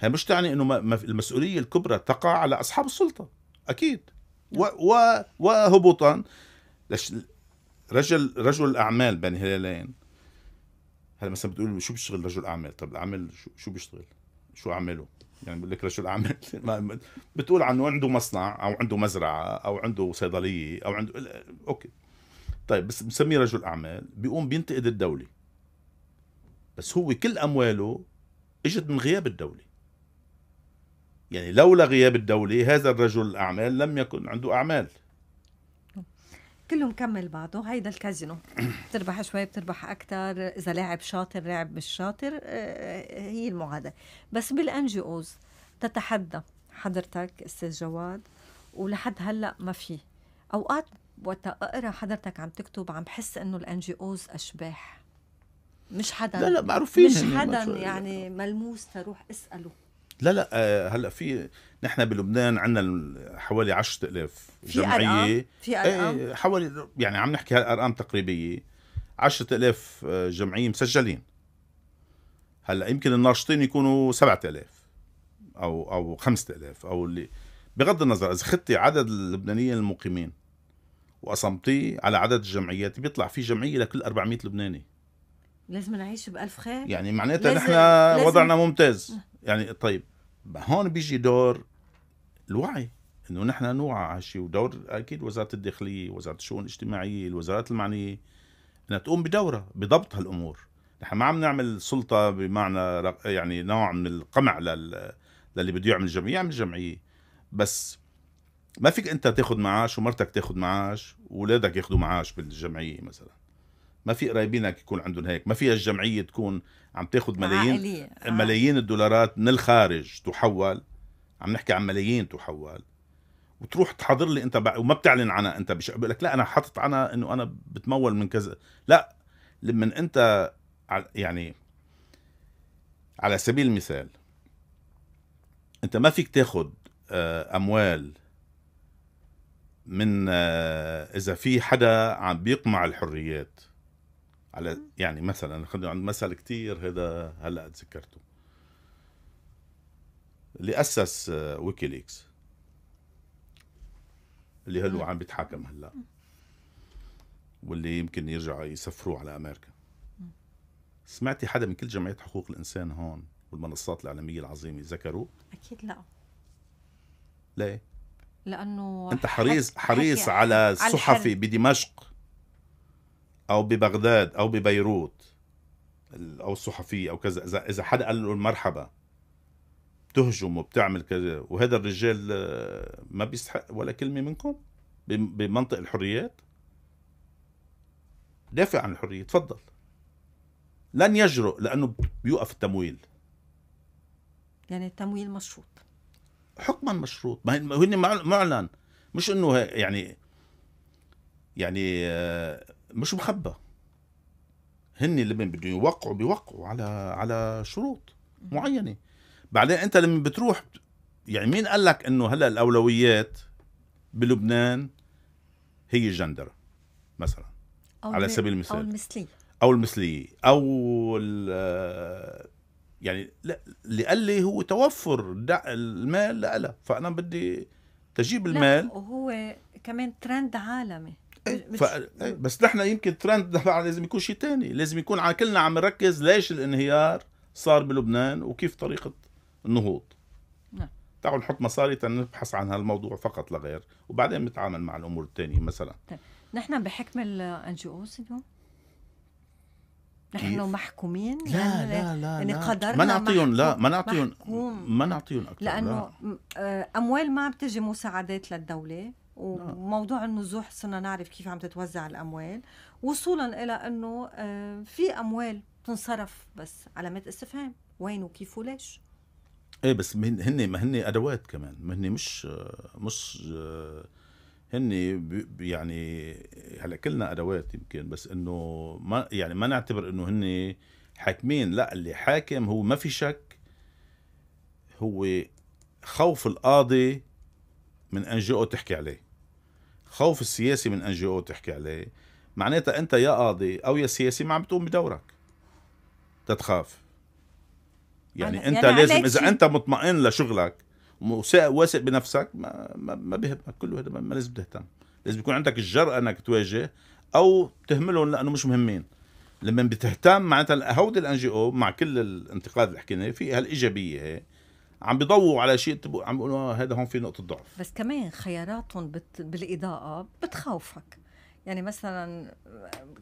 هي مش تعني انه المسؤوليه الكبرى تقع على اصحاب السلطه اكيد و نعم. و وهبوطا رجل رجل اعمال بين هلالين هلا مثلا بتقول شو بيشتغل رجل اعمال طب الاعمال شو شو بيشتغل شو اعماله يعني بقول لك رجل اعمال بتقول عنه عنده مصنع او عنده مزرعه او عنده صيدليه او عنده اوكي طيب بس بسميه رجل اعمال بيقوم بينتقد الدوله بس هو كل امواله اجت من غياب الدوله يعني لولا غياب الدولة هذا الرجل الأعمال لم يكن عنده أعمال كله مكمل بعضه هيدا الكازينو بتربح شوي بتربح اكثر اذا لاعب شاطر لاعب مش شاطر آه، آه، هي المعادله بس بالان جي اوز تتحدى حضرتك استاذ جواد ولحد هلا ما في اوقات وقت اقرا حضرتك عم تكتب عم بحس انه الان جي اوز اشباح مش حدا لا لا معروفين مش حدا يعني ملموس تروح اساله لا لا آه، هلا في نحن بلبنان عندنا حوالي 10000 جمعيه في أرقام؟ أرقام؟ إيه، حوالي يعني عم نحكي هالارقام تقريبيه 10000 آه، جمعيه مسجلين هلا يمكن الناشطين يكونوا 7000 او او 5000 او اللي بغض النظر اذا خدتي عدد اللبنانيين المقيمين واصمتيه على عدد الجمعيات بيطلع في جمعيه لكل 400 لبناني لازم نعيش بألف خير يعني معناتها نحن وضعنا ممتاز يعني طيب هون بيجي دور الوعي انه نحن نوعى على هالشيء ودور اكيد وزاره الداخليه وزاره الشؤون الاجتماعيه الوزارات المعنيه انها تقوم بدورها بضبط هالامور نحن ما عم نعمل سلطه بمعنى يعني نوع من القمع لل... للي بده يعمل جمعيه يعمل جمعيه بس ما فيك انت تاخذ معاش ومرتك تاخذ معاش واولادك ياخذوا معاش بالجمعيه مثلا ما في قرايبينك يكون عندهم هيك ما فيها الجمعيه تكون عم تاخذ ملايين عقلية. آه. ملايين الدولارات من الخارج تحول عم نحكي عن ملايين تحول وتروح تحضر لي انت وما بتعلن عنها انت بش... بقول لك لا انا حاطط عنها انه انا بتمول من كذا لا لما انت يعني على سبيل المثال انت ما فيك تاخذ آه، اموال من آه، اذا في حدا عم بيقمع الحريات على يعني مثلا خلينا عند مثل كثير هذا هلا تذكرته اللي اسس آه، ويكيليكس اللي هلو عم بيتحاكم هلا واللي يمكن يرجع يسفروه على امريكا سمعتي حدا من كل جمعيات حقوق الانسان هون والمنصات الاعلاميه العظيمه ذكروا اكيد لا ليه لانه انت حريص حريص على الصحفي بدمشق او ببغداد او ببيروت او الصحفي او كذا اذا اذا حدا قال له مرحبا بتهجم وبتعمل كذا وهذا الرجال آه، ما بيستحق ولا كلمه منكم بمنطق الحريات دافع عن الحريه تفضل لن يجرؤ لانه بيوقف التمويل يعني التمويل مشروط حكما مشروط ما هن معلن مش انه يعني يعني آه، مش مخبى هن اللي بدهم يوقعوا بيوقعوا على على شروط معينه بعدين انت لما بتروح يعني مين قال لك انه هلا الاولويات بلبنان هي الجندر مثلا على سبيل المثال او المثليه او المثليه او آه، يعني اللي قال لي هو توفر المال لألا فأنا بدي تجيب المال لا وهو كمان ترند عالمي إيه،, ايه بس نحن يمكن ترند لازم يكون شيء تاني لازم يكون على كلنا عم نركز ليش الانهيار صار بلبنان وكيف طريقة النهوض نعم تعالوا نحط مصاري نبحث عن هالموضوع فقط لا غير وبعدين نتعامل مع الامور الثانيه مثلا طيب. نحن بحكم الان جي اليوم نحن محكومين لا لا لا يعني قدرنا ما نعطيهم لا ما نعطيهم ما نعطيهم اكثر لانه لا. آه، اموال ما عم تجي مساعدات للدوله وموضوع النزوح صرنا نعرف كيف عم تتوزع الاموال وصولا الى انه آه، في اموال بتنصرف بس علامات استفهام وين وكيف وليش ايه بس هن ما هن ادوات كمان ما هن مش آه، مش هن يعني هلا كلنا ادوات يمكن بس انه ما يعني ما نعتبر انه هن حاكمين لا اللي حاكم هو ما في شك هو خوف القاضي من ان جي او تحكي عليه خوف السياسي من ان جي او تحكي عليه معناتها انت يا قاضي او يا سياسي ما عم تقوم بدورك تتخاف يعني, يعني انت يعني لازم اذا انت مطمئن لشغلك واثق بنفسك ما ما, ما بيهمك كله هذا ما لازم تهتم لازم يكون عندك الجرأة انك تواجه او تهملهم لانه مش مهمين لما بتهتم معناتها هودي الان جي او مع كل الانتقاد اللي حكينا في هالايجابيه هي عم بيضووا على شيء عم بيقولوا آه، هذا هون في نقطه ضعف بس كمان خياراتهم بت... بالاضاءه بتخوفك يعني مثلا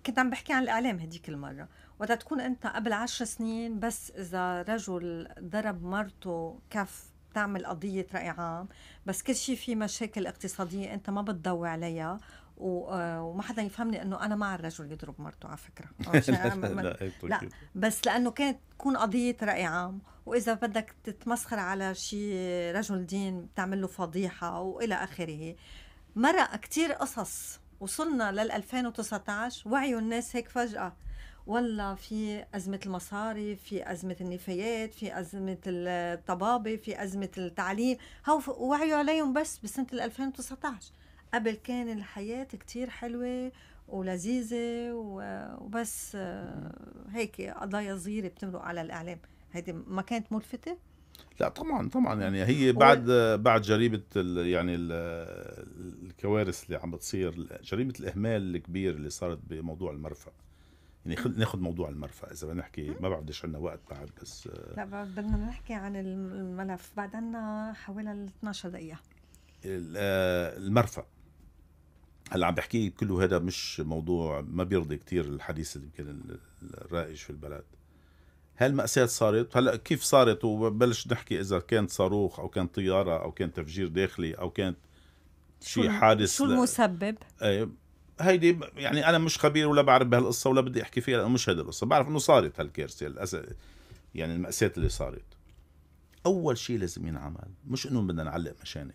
كنت عم بحكي عن الاعلام هديك المره وقت تكون انت قبل عشر سنين بس اذا رجل ضرب مرته كف تعمل قضية رأي عام بس كل شيء في مشاكل اقتصادية أنت ما بتضوي عليها آه، وما حدا يفهمني انه انا مع الرجل يضرب مرته على فكره لا, لا, إيه، طيب، طيب. بس لانه كانت تكون قضيه راي عام واذا بدك تتمسخر على شيء رجل دين بتعمل له فضيحه والى اخره مرق كتير قصص وصلنا لل 2019 وعيوا الناس هيك فجاه والله في أزمة المصاري في أزمة النفايات في أزمة الطبابة في أزمة التعليم هو وعيوا عليهم بس بسنة 2019 قبل كان الحياة كتير حلوة ولذيذة وبس آه، هيك قضايا صغيرة بتمرق على الإعلام هيدي ما كانت ملفتة؟ لا طبعا طبعا يعني هي بعد بعد جريمه يعني الكوارث اللي عم بتصير جريمه الاهمال الكبير اللي صارت بموضوع المرفأ يعني ناخذ موضوع المرفأ اذا بدنا نحكي ما بعرف قديش عندنا وقت بعد بس آه. لا بدنا نحكي عن الملف بعد عندنا حوالي 12 دقيقه آه، المرفأ هلا عم بحكي كله هذا مش موضوع ما بيرضي كثير الحديث اللي يمكن الرائج في البلد هالمأساة صارت هلا كيف صارت وبلش نحكي اذا كانت صاروخ او كانت طياره او كان تفجير داخلي او كانت شيء حادث شو المسبب؟ ايه هيدي يعني انا مش خبير ولا بعرف بهالقصه ولا بدي احكي فيها لانه مش هيدي القصه بعرف انه صارت هالكارثه للاسف يعني المأساة اللي صارت اول شيء لازم ينعمل مش انه بدنا نعلق مشانق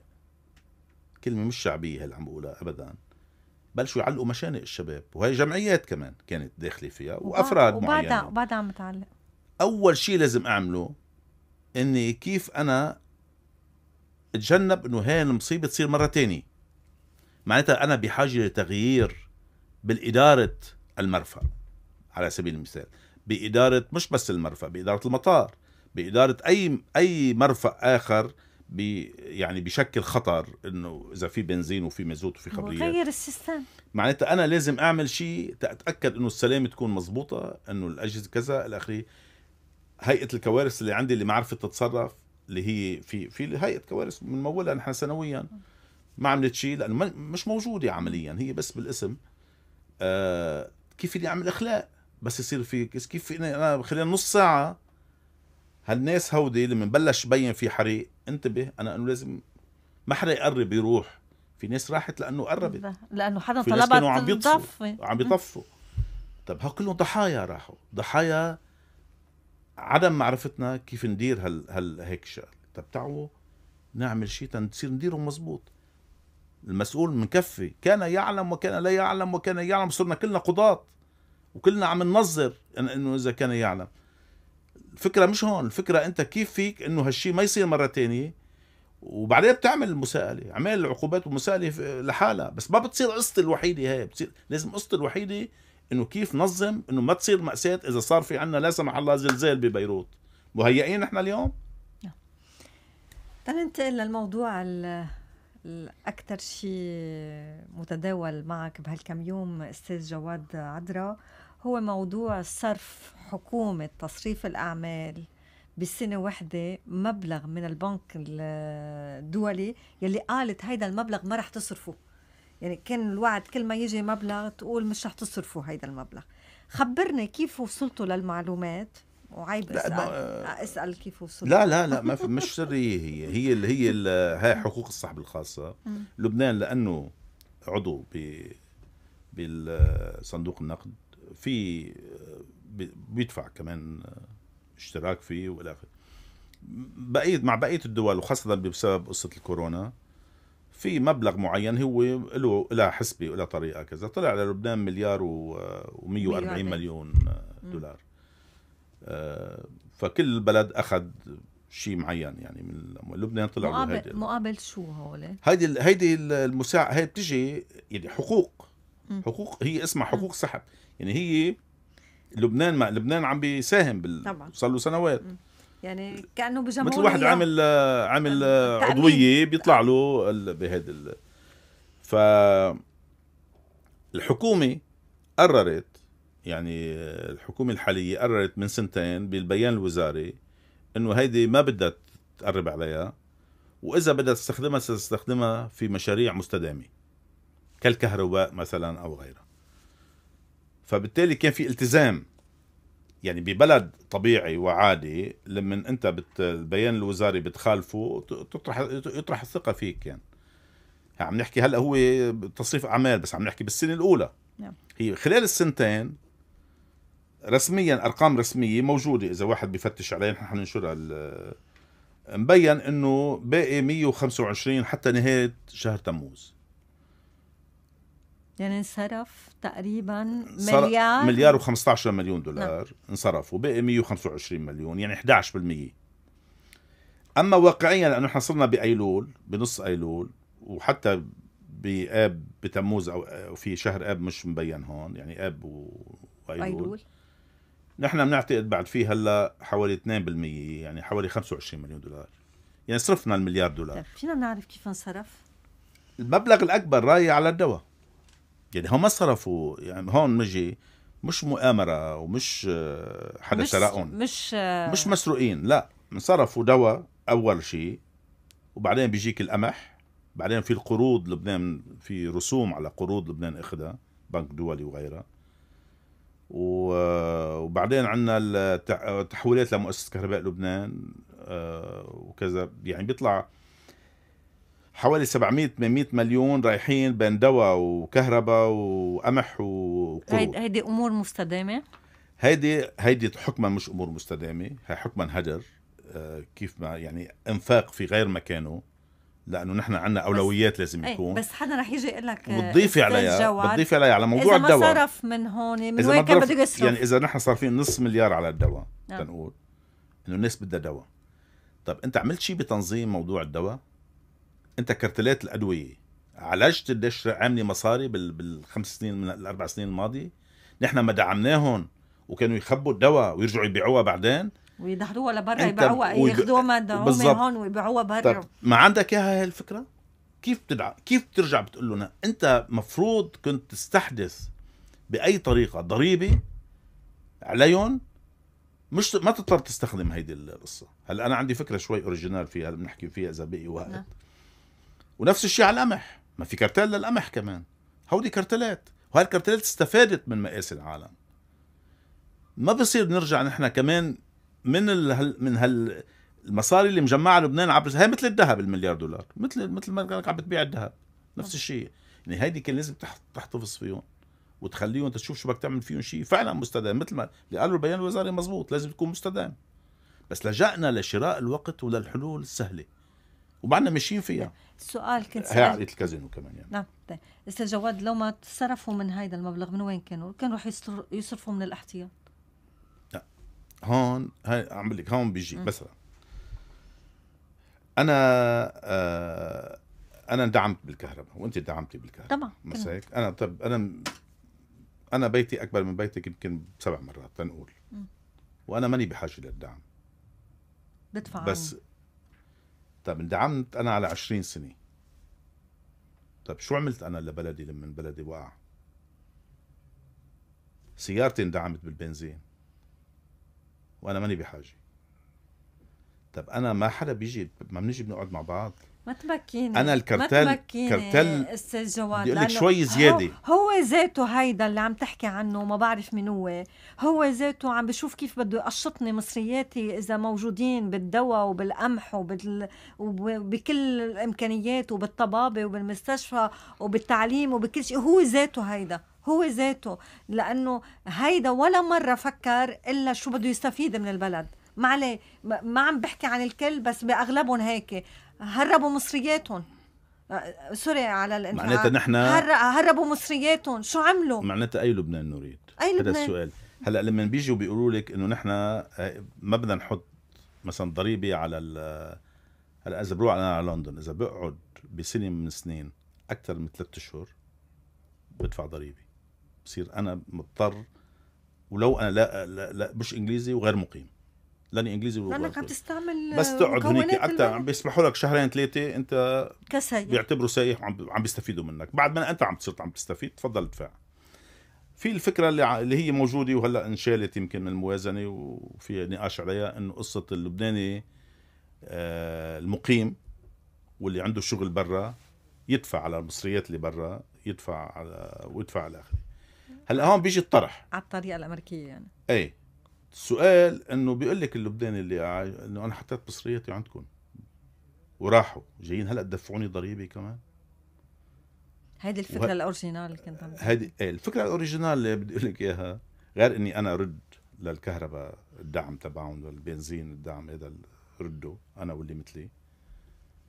كلمه مش شعبيه اللي عم بقولها ابدا بلشوا يعلقوا مشانق الشباب وهي جمعيات كمان كانت داخله فيها وافراد معينين وبعدها وبعدها عم بتعلق اول شيء لازم اعمله اني كيف انا اتجنب انه هاي المصيبه تصير مره ثانيه معناتها انا بحاجه لتغيير بالاداره المرفأ على سبيل المثال باداره مش بس المرفأ باداره المطار باداره اي اي مرفأ اخر بي يعني بشكل خطر انه اذا في بنزين وفي مازوت وفي خبريات غير السيستم معناتها انا لازم اعمل شيء تاكد انه السلامه تكون مزبوطة انه الاجهزه كذا الى اخره هيئه الكوارث اللي عندي اللي ما عرفت تتصرف اللي هي في في هيئه كوارث بنمولها نحن سنويا ما عملت شيء لانه مش موجوده عمليا هي بس بالاسم آه كيف فيني اعمل اخلاق بس يصير في كيف فيني انا خلال نص ساعه هالناس هودي لما بلش بين في حريق انتبه انا انه لازم ما حدا يقرب يروح في ناس راحت لانه قربت لانه حدا طلبت كانوا عم بيطفوا عم بيطفوا طب ها كلهم ضحايا راحوا ضحايا عدم معرفتنا كيف ندير هال هال هيك شغل طب تعوا نعمل شيء تنصير نديره مزبوط المسؤول من كفه كان يعلم وكان لا يعلم وكان يعلم صرنا كلنا قضاة وكلنا عم ننظر انه اذا كان يعلم الفكرة مش هون الفكرة انت كيف فيك انه هالشي ما يصير مرة تانية وبعدين بتعمل المساءلة عمل العقوبات والمساءلة لحالها بس ما بتصير قصتي الوحيدة هي بتصير لازم قصتي الوحيدة انه كيف نظم انه ما تصير مأساة اذا صار في عنا لا سمح الله زلزال ببيروت مهيئين نحن اليوم؟ تننتقل نعم. للموضوع الاكثر شيء متداول معك بهالكم يوم استاذ جواد عدرا هو موضوع صرف حكومه تصريف الاعمال بسنة واحدة مبلغ من البنك الدولي يلي قالت هيدا المبلغ ما رح تصرفه يعني كان الوعد كل ما يجي مبلغ تقول مش رح تصرفوا هيدا المبلغ خبرني كيف وصلتوا للمعلومات وعيب لا اسال آه، اسال كيف وصل لا لا لا ما في مش سريه هي هي اللي هي هاي حقوق الصحب الخاصه لبنان لانه عضو ب بالصندوق النقد في آه، بيدفع كمان آه، اشتراك فيه والى اخره بقيت مع بقيه الدول وخاصه بسبب قصه الكورونا في مبلغ معين هو له إلى حسبه إلى طريقه كذا طلع للبنان مليار و140 مليون دولار م. فكل بلد اخذ شيء معين يعني من لبنان طلعوا مقابل هيدي مقابل شو هول هيدي هيدي المساع هي بتجي يعني حقوق م. حقوق هي اسمها حقوق م. سحب يعني هي لبنان ما لبنان عم بيساهم بال طبعا صار له سنوات م. يعني كانه بجمهوريه مثل واحد عامل آه، عامل آه، عضويه بيطلع له بهذا ف الحكومه قررت يعني الحكومة الحالية قررت من سنتين بالبيان الوزاري انه هيدي ما بدها تقرب عليها واذا بدها تستخدمها ستستخدمها في مشاريع مستدامة كالكهرباء مثلا او غيرها فبالتالي كان في التزام يعني ببلد طبيعي وعادي لما انت البيان الوزاري بتخالفه تطرح يطرح الثقه فيك يعني عم نحكي هلا هو تصريف اعمال بس عم نحكي بالسنه الاولى نعم. هي خلال السنتين رسميا ارقام رسميه موجوده اذا واحد بفتش عليها نحن حننشرها مبين انه باقي 125 حتى نهايه شهر تموز يعني انصرف تقريبا مليار مليار و15 مليون نعم. دولار نعم. انصرف وباقي 125 مليون يعني 11% اما واقعيا لانه احنا صرنا بايلول بنص ايلول وحتى باب بتموز او في شهر اب مش مبين هون يعني اب وايلول أيلول. نحن بنعتقد بعد في هلا حوالي 2% يعني حوالي 25 مليون دولار يعني صرفنا المليار دولار طيب فينا نعرف كيف انصرف؟ المبلغ الاكبر رايح على الدواء يعني هم ما صرفوا يعني هون مجي مش مؤامره ومش آه، حدا سرقهم مش آه، مش مسروقين لا انصرفوا دواء اول شيء وبعدين بيجيك القمح بعدين في القروض لبنان في رسوم على قروض لبنان اخذها بنك دولي وغيرها وبعدين عندنا التحويلات لمؤسسه كهرباء لبنان آه، وكذا يعني بيطلع حوالي 700 800 مليون رايحين بين دواء وكهرباء وقمح وقروض هيدي امور مستدامه هيدي هيدي حكما مش امور مستدامه هي حكما هدر آه، كيف ما يعني انفاق في غير مكانه لانه نحن عندنا اولويات لازم إيه، يكون بس حدا رح يجي يقول لك بتضيفي آه، عليها بتضيفي عليها على موضوع الدواء اذا ما صرف من هون من وين كان بده يصرف يعني اذا نحن صارفين نص مليار على الدواء نعم. تنقول انه الناس بدها دواء طب انت عملت شيء بتنظيم موضوع الدواء انت كرتلات الادويه عالجت قديش عامله مصاري بالخمس سنين من الاربع سنين الماضيه نحن ما دعمناهم وكانوا يخبوا الدواء ويرجعوا يبيعوها بعدين ويدهروها لبرا يبيعوها ياخذوها من هون ويبيعوها برا طيب ما عندك اياها هي الفكره؟ كيف بتدع... كيف بترجع بتقول لنا انت مفروض كنت تستحدث باي طريقه ضريبه عليهم مش ما تضطر تستخدم هيدي القصه هلا انا عندي فكره شوي اوريجينال فيها بنحكي فيها اذا بقي وقت نعم. ونفس الشيء على القمح ما في كرتل للقمح كمان هودي كرتلات وهالكرتلات استفادت من مقاس العالم ما بصير نرجع نحن كمان من ال من هال المصاري اللي مجمعها لبنان عبر هي مثل الذهب المليار دولار مثل مثل ما كانك عم بتبيع الذهب نفس نعم. الشيء يعني هيدي كان لازم تحتفظ فيهم وتخليهم تشوف شو بدك تعمل فيهم شيء فعلا مستدام مثل ما اللي قالوا البيان الوزاري مزبوط لازم تكون مستدام بس لجأنا لشراء الوقت وللحلول السهله وبعدنا ماشيين فيها السؤال كنت هي عقليه الكازينو كمان يعني نعم استاذ جواد لو ما تصرفوا من هيدا المبلغ من وين كانوا؟ كانوا رح يصرفوا من الاحتياط هون هاي عم بقول لك هون بيجي مثلا انا آه انا اندعمت بالكهرباء وانت دعمتي بالكهرباء طبعا بس هيك انا طب انا انا بيتي اكبر من بيتك يمكن سبع مرات لنقول وانا ماني بحاجه للدعم بدفع بس طب اندعمت انا على 20 سنه طب شو عملت انا لبلدي لما بلدي وقع سيارتي اندعمت بالبنزين وانا ماني بحاجه طب انا ما حدا بيجي ما بنيجي بنقعد مع بعض ما تبكيني انا الكرتل ما تبكيني كرتل استاذ جواد لك شوي زياده هو, هو ذاته هيدا اللي عم تحكي عنه ما بعرف من هو هو ذاته عم بشوف كيف بده يقشطني مصرياتي اذا موجودين بالدواء وبالقمح وبال... وبكل الامكانيات وبالطبابه وبالمستشفى وبالتعليم وبكل شيء هو ذاته هيدا هو ذاته لانه هيدا ولا مره فكر الا شو بده يستفيد من البلد معلي ما عم بحكي عن الكل بس باغلبهم هيك هربوا مصرياتهم آه، سوري على الانفعال معناتها نحن هربوا مصرياتهم شو عملوا؟ معناتها اي لبنان نريد؟ اي لبنان؟ هذا السؤال هلا لما بيجوا بيقولوا لك انه نحن آه، ما بدنا نحط مثلا ضريبه على ال آه، هلا اذا بروح انا على لندن اذا بقعد بسنه من السنين اكثر من ثلاثة اشهر بدفع ضريبه بصير انا مضطر ولو انا لا لا, لا مش انجليزي وغير مقيم لاني انجليزي لانك عم تستعمل بس تقعد هناك اكثر عم بيسمحوا لك شهرين ثلاثه انت كسايح بيعتبروا سايح وعم بيستفيدوا منك بعد ما انت عم صرت عم تستفيد تفضل دفع في الفكره اللي, اللي هي موجوده وهلا انشالت يمكن من الموازنه وفي نقاش عليها انه قصه اللبناني آه، المقيم واللي عنده شغل برا يدفع على المصريات اللي برا يدفع على ويدفع على اخره هلا هون بيجي الطرح على الطريقه الامريكيه يعني ايه السؤال انه بيقول لك اللبناني اللي قاعد انه انا حطيت مصرياتي عندكم وراحوا جايين هلا تدفعوني ضريبه كمان هيدي الفكره وه... الاورجينال اللي كنت عم هيدي ايه الفكره الاورجينال اللي بدي اقول لك اياها غير اني انا رد للكهرباء الدعم تبعهم للبنزين الدعم هذا رده انا واللي مثلي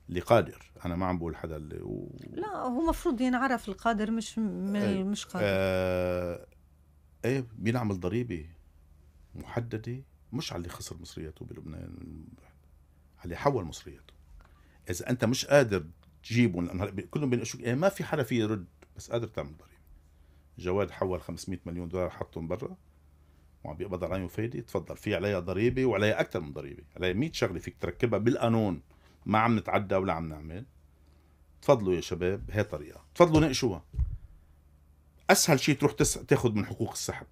اللي قادر انا ما عم بقول حدا اللي و... لا هو المفروض ينعرف القادر مش م... ايه. مش قادر ايه, ايه بينعمل ضريبه محدده مش على اللي خسر مصرياته بلبنان على اللي حول مصرياته اذا انت مش قادر تجيبهم لانه كلهم بيناقشوك ايه ما في حدا فيه يرد بس قادر تعمل ضريبه جواد حول 500 مليون دولار حطهم برا وعم بيقبض عليهم فايده تفضل في عليها ضريبه وعليها اكثر من ضريبه عليها 100 شغله فيك تركبها بالقانون ما عم نتعدى ولا عم نعمل تفضلوا يا شباب هي الطريقه تفضلوا ناقشوها اسهل شيء تروح تاخذ من حقوق السحب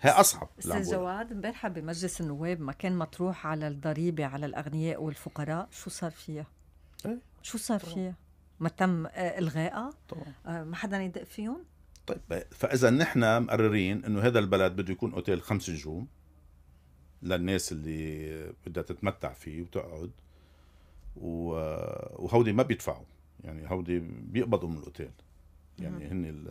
هي اصعب استاذ جواد امبارحه بمجلس النواب ما كان مطروح على الضريبه على الاغنياء والفقراء شو صار فيها؟ ايه شو صار طبعا. فيها؟ ما تم آه، الغائها؟ طبعا آه، ما حدا يدق فيهم؟ طيب فاذا نحن مقررين انه هذا البلد بده يكون اوتيل خمس نجوم للناس اللي بدها تتمتع فيه وتقعد وهودي ما بيدفعوا يعني هودي بيقبضوا من الاوتيل يعني هن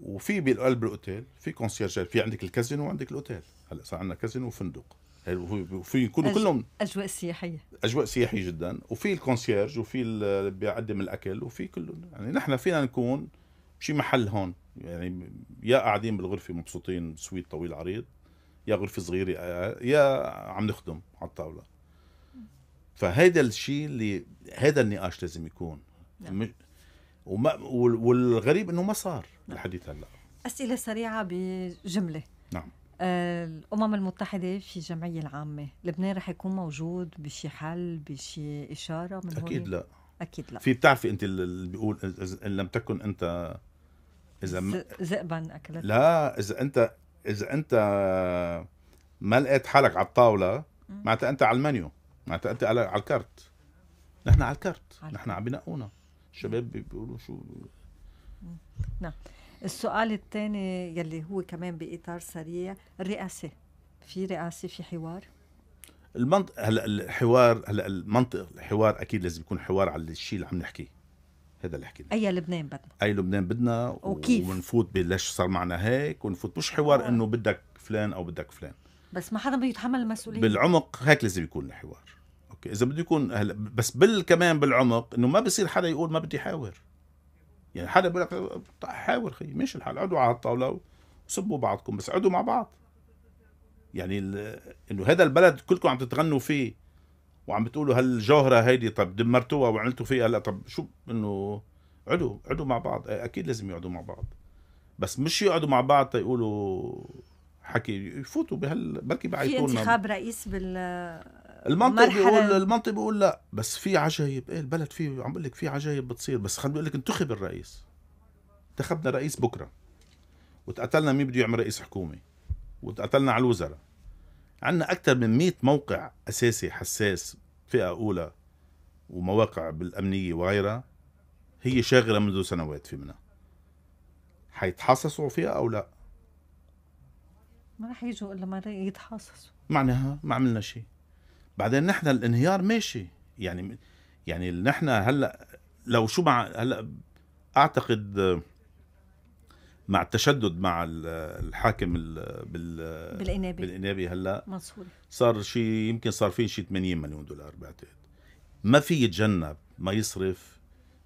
وفي بالقلب الاوتيل في كونسيرج في عندك الكازينو وعندك الاوتيل هلا صار عندنا كازينو وفندق وفي يكونوا أج... كلهم اجواء سياحيه اجواء سياحيه جدا وفي الكونسيرج وفي اللي بيقدم الاكل وفي كله يعني نحن فينا نكون شي محل هون يعني يا قاعدين بالغرفه مبسوطين سويت طويل عريض يا غرفه صغيره يا عم نخدم على الطاوله فهيدا الشيء اللي هذا النقاش لازم يكون نعم. وما والغريب انه ما صار نعم. لحديث هلا اسئله سريعه بجمله نعم آه، الامم المتحده في الجمعيه العامه لبنان رح يكون موجود بشي حل بشي اشاره من اكيد هولي. لا اكيد لا في بتعرفي انت اللي بيقول ان لم تكن انت اذا م... ذئبا اكلت لا اذا انت اذا انت ما لقيت حالك على الطاوله معناتها انت على المنيو معناتها انت على الكارت نحن على الكارت نحن عم بنقونا الشباب بيقولوا شو نعم السؤال الثاني يلي هو كمان باطار سريع الرئاسه في رئاسه في حوار المنطق هلا الحوار هلا المنطق الحوار اكيد لازم يكون حوار على الشيء اللي عم نحكيه هذا اللي حكينا اي لبنان بدنا اي لبنان بدنا وكيف ونفوت بليش صار معنا هيك ونفوت مش حوار آه. انه بدك فلان او بدك فلان بس ما حدا بده يتحمل المسؤوليه بالعمق هيك لازم يكون الحوار اوكي اذا بده يكون هلا بس بال كمان بالعمق انه ما بصير حدا يقول ما بدي حاور يعني حدا بيقول لك طيب حاول خي ماشي الحال اقعدوا على الطاوله وسبوا بعضكم بس اقعدوا مع بعض يعني انه هذا البلد كلكم عم تتغنوا فيه وعم بتقولوا هالجوهره هيدي طب دمرتوها وعملتوا فيها هلا طب شو انه اقعدوا اقعدوا مع بعض اكيد لازم يقعدوا مع بعض بس مش يقعدوا مع بعض تيقولوا حكي يفوتوا بهال بركي بعيطوا في انتخاب رئيس بال المنطق بيقول المنطق بيقول لا بس في عجايب ايه البلد في عم بقول لك في عجايب بتصير بس خليني بقول لك انتخب الرئيس انتخبنا رئيس بكره وتقتلنا مين بده يعمل رئيس حكومه وتقتلنا على الوزراء عندنا اكثر من 100 موقع اساسي حساس فئه اولى ومواقع بالامنيه وغيرها هي شاغله منذ سنوات في منها حيتحصصوا فيها او لا ما رح يجوا الا ما يتحصصوا معناها ما عملنا شيء بعدين نحن الانهيار ماشي يعني يعني نحن هلا لو شو مع هلا اعتقد آه، مع التشدد مع الحاكم بال بالانابي بالانابي هلا صار شيء يمكن صار فيه شيء 80 مليون دولار بعتقد ما في يتجنب ما يصرف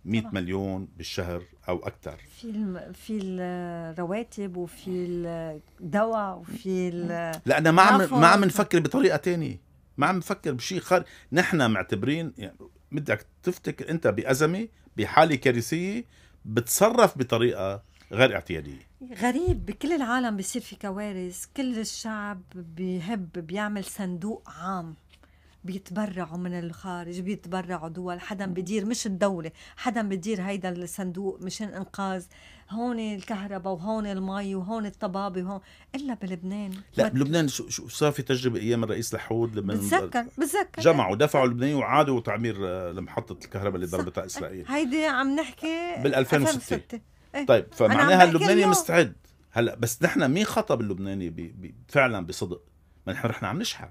100 طبعا. مليون بالشهر او اكثر في في الرواتب وفي الدواء وفي ال... لا انا ما عم ما عم نفكر بطريقه ثانيه ما عم بفكر بشيء خارج نحن معتبرين يعني بدك تفتكر انت بازمه بحاله كارثيه بتصرف بطريقه غير اعتياديه غريب بكل العالم بيصير في كوارث كل الشعب بيهب بيعمل صندوق عام بيتبرعوا من الخارج بيتبرعوا دول حدا بدير مش الدولة حدا بدير هيدا الصندوق مشان إنقاذ هون الكهرباء وهون المي وهون الطبابة وهون إلا بلبنان لا بلبنان شو شو صار في تجربة أيام الرئيس لحود لما بتذكر بتذكر جمعوا دفعوا اللبنانيين وعادوا تعمير آه، لمحطة الكهرباء اللي ضربتها إسرائيل هيدي عم نحكي بال 2006 إيه؟ طيب فمعناها اللبناني مستعد هلا بس نحن مين خطب اللبناني بي بي فعلا بصدق ما نحن رحنا عم نشحن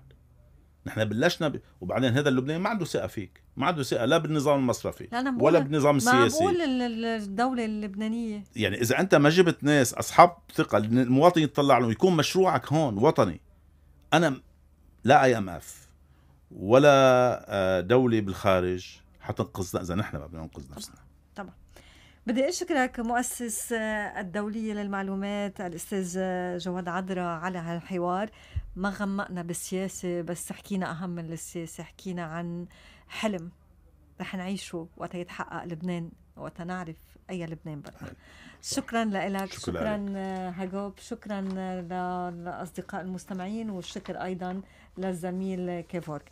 نحن بلشنا ب... وبعدين هذا اللبناني ما عنده ثقه فيك ما عنده ثقه لا بالنظام المصرفي لا أنا ولا بالنظام السياسي ما بقول الدوله اللبنانيه يعني اذا انت ما جبت ناس اصحاب ثقه المواطن يتطلع لهم يكون مشروعك هون وطني انا لا اي ام اف ولا آه، دوله بالخارج حتنقذنا اذا نحن ما بدنا ننقذ نفسنا بدي أشكرك مؤسس آه، الدولية للمعلومات الأستاذ آه، جواد عدرا على هالحوار ما غمقنا بالسياسة بس حكينا أهم من السياسة حكينا عن حلم رح نعيشه وقت يتحقق لبنان وقت نعرف أي لبنان بدنا شكرا لك شكرا, آه، هاجوب هجوب شكرا لأصدقاء المستمعين والشكر أيضا للزميل كيفورك